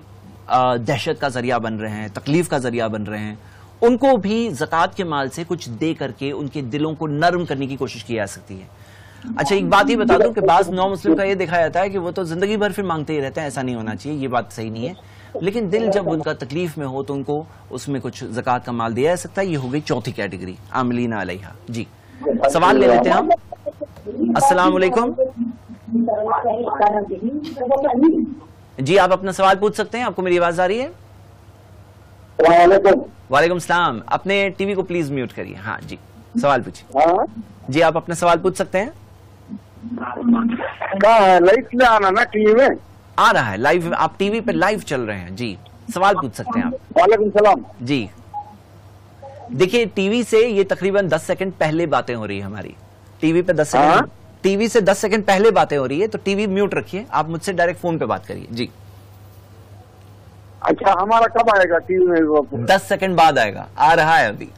दहशत का ज़रिया बन रहे हैं तकलीफ़ का ज़रिया बन रहे हैं उनको भी जक़ात के माल से कुछ दे करके उनके दिलों को नरम करने की कोशिश की जा सकती है अच्छा एक बात ये बता दूं कि बाज नौ मुस्लिम का ये देखा जाता है कि वो तो जिंदगी भर फिर मांगते ही रहते हैं ऐसा नहीं होना चाहिए ये बात सही नहीं है लेकिन दिल जब उनका तकलीफ में हो तो उनको उसमें कुछ जक़ात का माल दिया जा सकता है ये हो गई चौथी कैटेगरी आमलीना अलह जी सवाल ले लेते हैं हम असलकुम जी आप अपना सवाल पूछ सकते हैं आपको मेरी आवाज आ रही है वालेकुम सलाम अपने टीवी को प्लीज म्यूट करिए हाँ जी सवाल पूछिए हाँ? जी आप अपने सवाल पूछ सकते हैं लाइव हाँ, में आना ना टीवी में आ रहा है लाइव आप टीवी पे लाइव चल रहे हैं जी सवाल पूछ सकते हैं आप वालेकुम सलाम जी देखिए टीवी से ये तकरीबन 10 सेकंड पहले बातें हो रही है हमारी टीवी पे 10 हाँ? सेकंड टीवी से 10 सेकंड पहले बातें हो रही है तो टीवी म्यूट रखिए आप मुझसे डायरेक्ट फोन पे बात करिए जी अच्छा हमारा कब आएगा टीवी में दस सेकंड बाद आएगा आ रहा है अभी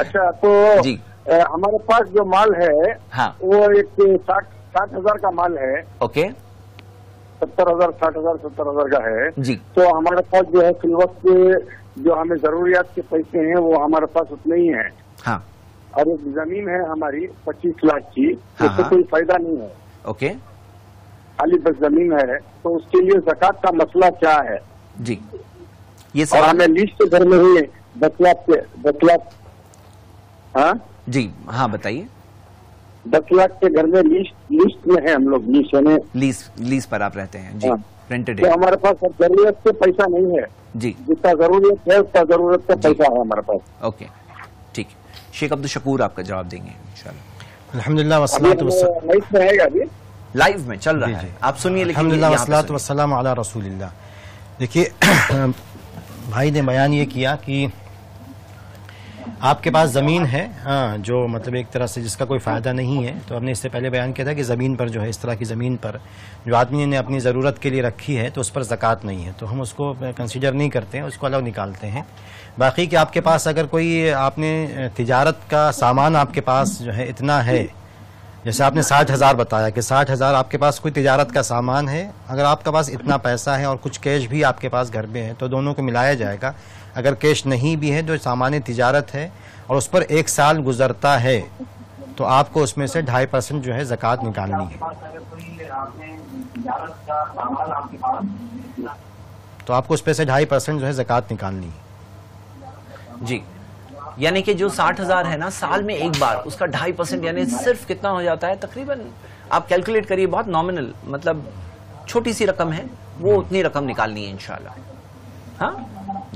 अच्छा तो जी हमारे पास जो माल है हाँ वो एक साठ साठ हजार का माल है ओके सत्तर हजार साठ हजार सत्तर हजार का है जी तो हमारे पास जो है सिलवस के जो हमें जरूरियात के पैसे हैं वो हमारे पास उतने ही है हाँ और एक जमीन है हमारी पच्चीस लाख की हाँ, उससे हाँ। कोई फायदा नहीं है ओके खाली बस जमीन है तो उसके लिए जक़ात का मसला क्या है जी ये सवाल हमें लिस्ट घर में हुए बतला बतला हाँ जी हाँ बताइए दस लाख के घर में लिस्ट लिस्ट में है हम लोग लीज में लीज लीज पर आप रहते हैं जी रेंटेड हाँ। तो है हमारे पास जरूरत से पैसा नहीं है जी जितना जरूरत है उतना जरूरत का पैसा है हमारे पास ओके ठीक शेख अब्दुल शकूर आपका जवाब देंगे अलहमदिल्ला लाइव तो में चल रहा है आप सुनिए अलहमदिल्ला वसलात वसलाम अला रसूलिल्लाह देखिए भाई ने बयान ये किया कि आपके पास ज़मीन है हाँ जो मतलब एक तरह से जिसका कोई फ़ायदा नहीं है तो हमने इससे पहले बयान किया था कि ज़मीन पर जो है इस तरह की ज़मीन पर जो आदमी ने अपनी ज़रूरत के लिए रखी है तो उस पर जक़ात नहीं है तो हम उसको कंसिडर नहीं करते हैं उसको अलग निकालते हैं बाकी कि आपके पास अगर कोई आपने तिजारत का सामान आपके पास जो है इतना है जैसे आपने साठ हजार बताया कि साठ हजार आपके पास कोई तजारत का सामान है अगर आपके पास इतना पैसा है और कुछ कैश भी आपके पास घर में है तो दोनों को मिलाया जाएगा अगर कैश नहीं भी है जो तो सामान्य तजारत है और उस पर एक साल गुजरता है तो आपको उसमें से ढाई परसेंट जो है जक़ात निकालनी है तो आपको उसमें से ढाई परसेंट जो है जक़ात निकालनी है जी यानी कि जो साठ हजार है ना साल में एक बार उसका ढाई परसेंट यानी सिर्फ कितना हो जाता है तकरीबन आप कैलकुलेट करिए बहुत नॉमिनल मतलब छोटी सी रकम है वो उतनी रकम निकालनी है इनशाला हाँ?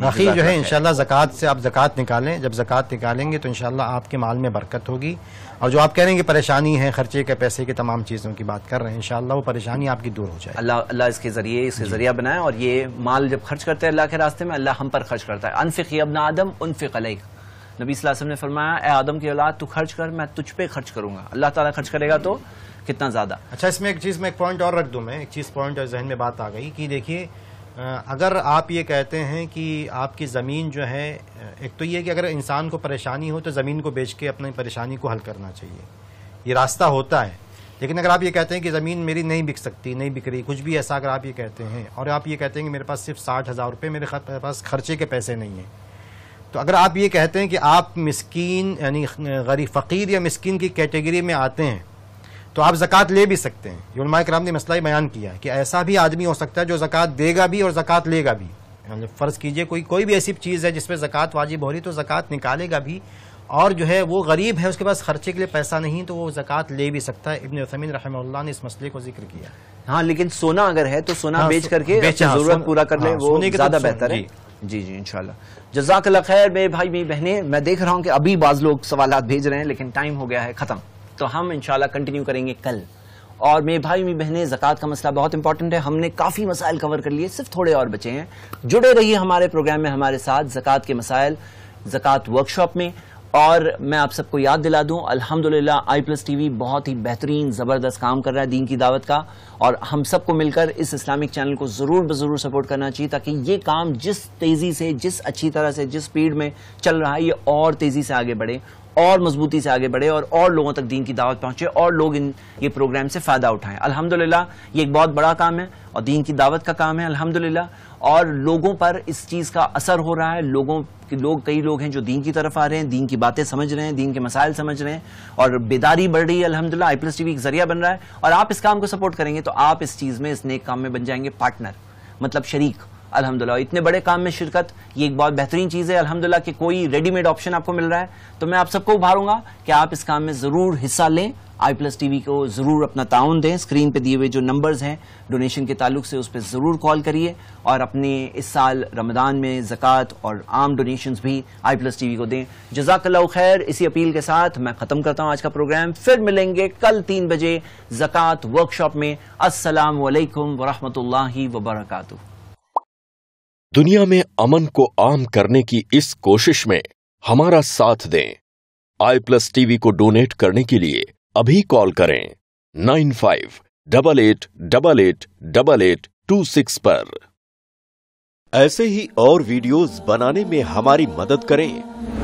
आखिर जो है इनशाला जक़ात से आप जक़ात निकालें जब जक़ात निकालेंगे तो इनशाला आपके माल में बरकत होगी और जो आप कह रहे हैं कि परेशानी है खर्चे के पैसे की तमाम चीज़ों की बात कर रहे हैं इनशाला वो परेशानी आपकी दूर हो जाए अल्लाह अल्लाह इसके ज़रिए इसके ज़रिया बनाए और ये माल जब खर्च करते हैं अल्लाह के रास्ते में अल्लाह हम पर खर्च करता है अनफिक अब ना आदम उनफिक अलग नबी वसल्लम ने फरमाया ए आदम की औलाद तू खर्च कर मैं तुझ पे खर्च करूंगा अल्लाह ताला खर्च करेगा तो कितना ज़्यादा अच्छा इसमें एक चीज़ में एक पॉइंट और रख दूँ मैं एक चीज़ पॉइंट और जहन में बात आ गई कि देखिए अगर आप ये कहते हैं कि आपकी ज़मीन जो है एक तो ये कि अगर इंसान को परेशानी हो तो ज़मीन को बेच के अपनी परेशानी को हल करना चाहिए ये रास्ता होता है लेकिन अगर आप ये कहते हैं कि ज़मीन मेरी नहीं बिक सकती नहीं बिक रही कुछ भी ऐसा अगर आप ये कहते हैं और आप ये कहते हैं कि मेरे पास सिर्फ साठ हज़ार रुपये मेरे पास खर्चे के पैसे नहीं हैं तो अगर आप ये कहते हैं कि आप मस्किन यानी गरीब फ़कीर या मस्किन की कैटेगरी में आते हैं तो आप ज़क़़त ले भी सकते हैं यमा कराम ने मसला बयान किया कि ऐसा भी आदमी हो सकता है जो ज़क़़त देगा भी और ज़क़़त लेगा भी फ़र्ज़ कीजिए कोई कोई भी ऐसी चीज़ है जिसमें ज़क़़त वाजिब हो रही तो ज़क़़त निकालेगा भी और जो है वो गरीब है उसके पास खर्चे के लिए पैसा नहीं तो वो ज़क़़त ले भी सकता है इबन उसमिन रहम ने इस मसले को जिक्र किया हाँ लेकिन सोना अगर है तो सोना हाँ, बेच करके बेच हाँ, ज़रूरत पूरा कर ले हाँ, वो तो ज़्यादा बेहतर है जी जी इनशाला जजाक खैर मेरे भाई मेरी बहने मैं देख रहा हूँ कि अभी बाज़ लोग सवाल भेज रहे हैं लेकिन टाइम हो गया है ख़त्म तो हम इनशाला कंटिन्यू करेंगे कल और मेरे भाई मेरी बहने ज़क़़त का मसला बहुत इंपॉर्टेंट है हमने काफ़ी मसाइल कवर कर लिए सिर्फ थोड़े और बचे हैं जुड़े रहिए हमारे प्रोग्राम में हमारे साथ ज़क़़त के मसाइल ज़क़़त वर्कशॉप में और मैं आप सबको याद दिला दूं अल्हम्दुलिल्लाह आई प्लस टीवी बहुत ही बेहतरीन ज़बरदस्त काम कर रहा है दीन की दावत का और हम सबको मिलकर इस इस्लामिक चैनल को ज़रूर ब ज़रूर सपोर्ट करना चाहिए ताकि ये काम जिस तेज़ी से जिस अच्छी तरह से जिस स्पीड में चल रहा है ये और तेज़ी से आगे बढ़े और मजबूती से आगे बढ़े और और लोगों तक दीन की दावत पहुंचे और लोग इन ये प्रोग्राम से फ़ायदा उठाएं अल्हम्दुलिल्लाह ये एक बहुत बड़ा काम है और दीन की दावत का काम है अल्हम्दुलिल्लाह और लोगों पर इस चीज़ का असर हो रहा है लोगों के लोग कई लोग हैं जो दीन की तरफ आ रहे हैं दीन की बातें समझ रहे हैं दीन के मसाइल समझ रहे हैं और बेदारी बढ़ रही है अलहमदिल्ला आई प्लस टीवी एक जरिया बन रहा है और आप इस काम को सपोर्ट करेंगे तो आप इस चीज़ में इस नेक काम में बन जाएंगे पार्टनर मतलब शरीक अलहमदिल्ला इतने बड़े काम में शिरकत ये एक बहुत बेहतरीन चीज़ है अलहमदिल्ला कि कोई रेडीमेड ऑप्शन आपको मिल रहा है तो मैं आप सबको उभारूंगा कि आप इस काम में ज़रूर हिस्सा लें आई प्लस टीवी को ज़रूर अपना ताउन दें स्क्रीन पे दिए हुए जो नंबर्स हैं डोनेशन के ताल्लुक से उस पर ज़रूर कॉल करिए और अपने इस साल रमदान में ज़क़़त और आम डोनेशन भी आई प्लस टी को दें जजाकल्ला खैर इसी अपील के साथ मैं ख़त्म करता हूँ आज का प्रोग्राम फिर मिलेंगे कल तीन बजे ज़क़़त वर्कशॉप में असल वरहमल वबरकू दुनिया में अमन को आम करने की इस कोशिश में हमारा साथ दें आई प्लस टीवी को डोनेट करने के लिए अभी कॉल करें nine five double eight double eight double eight two six पर ऐसे ही और वीडियोस बनाने में हमारी मदद करें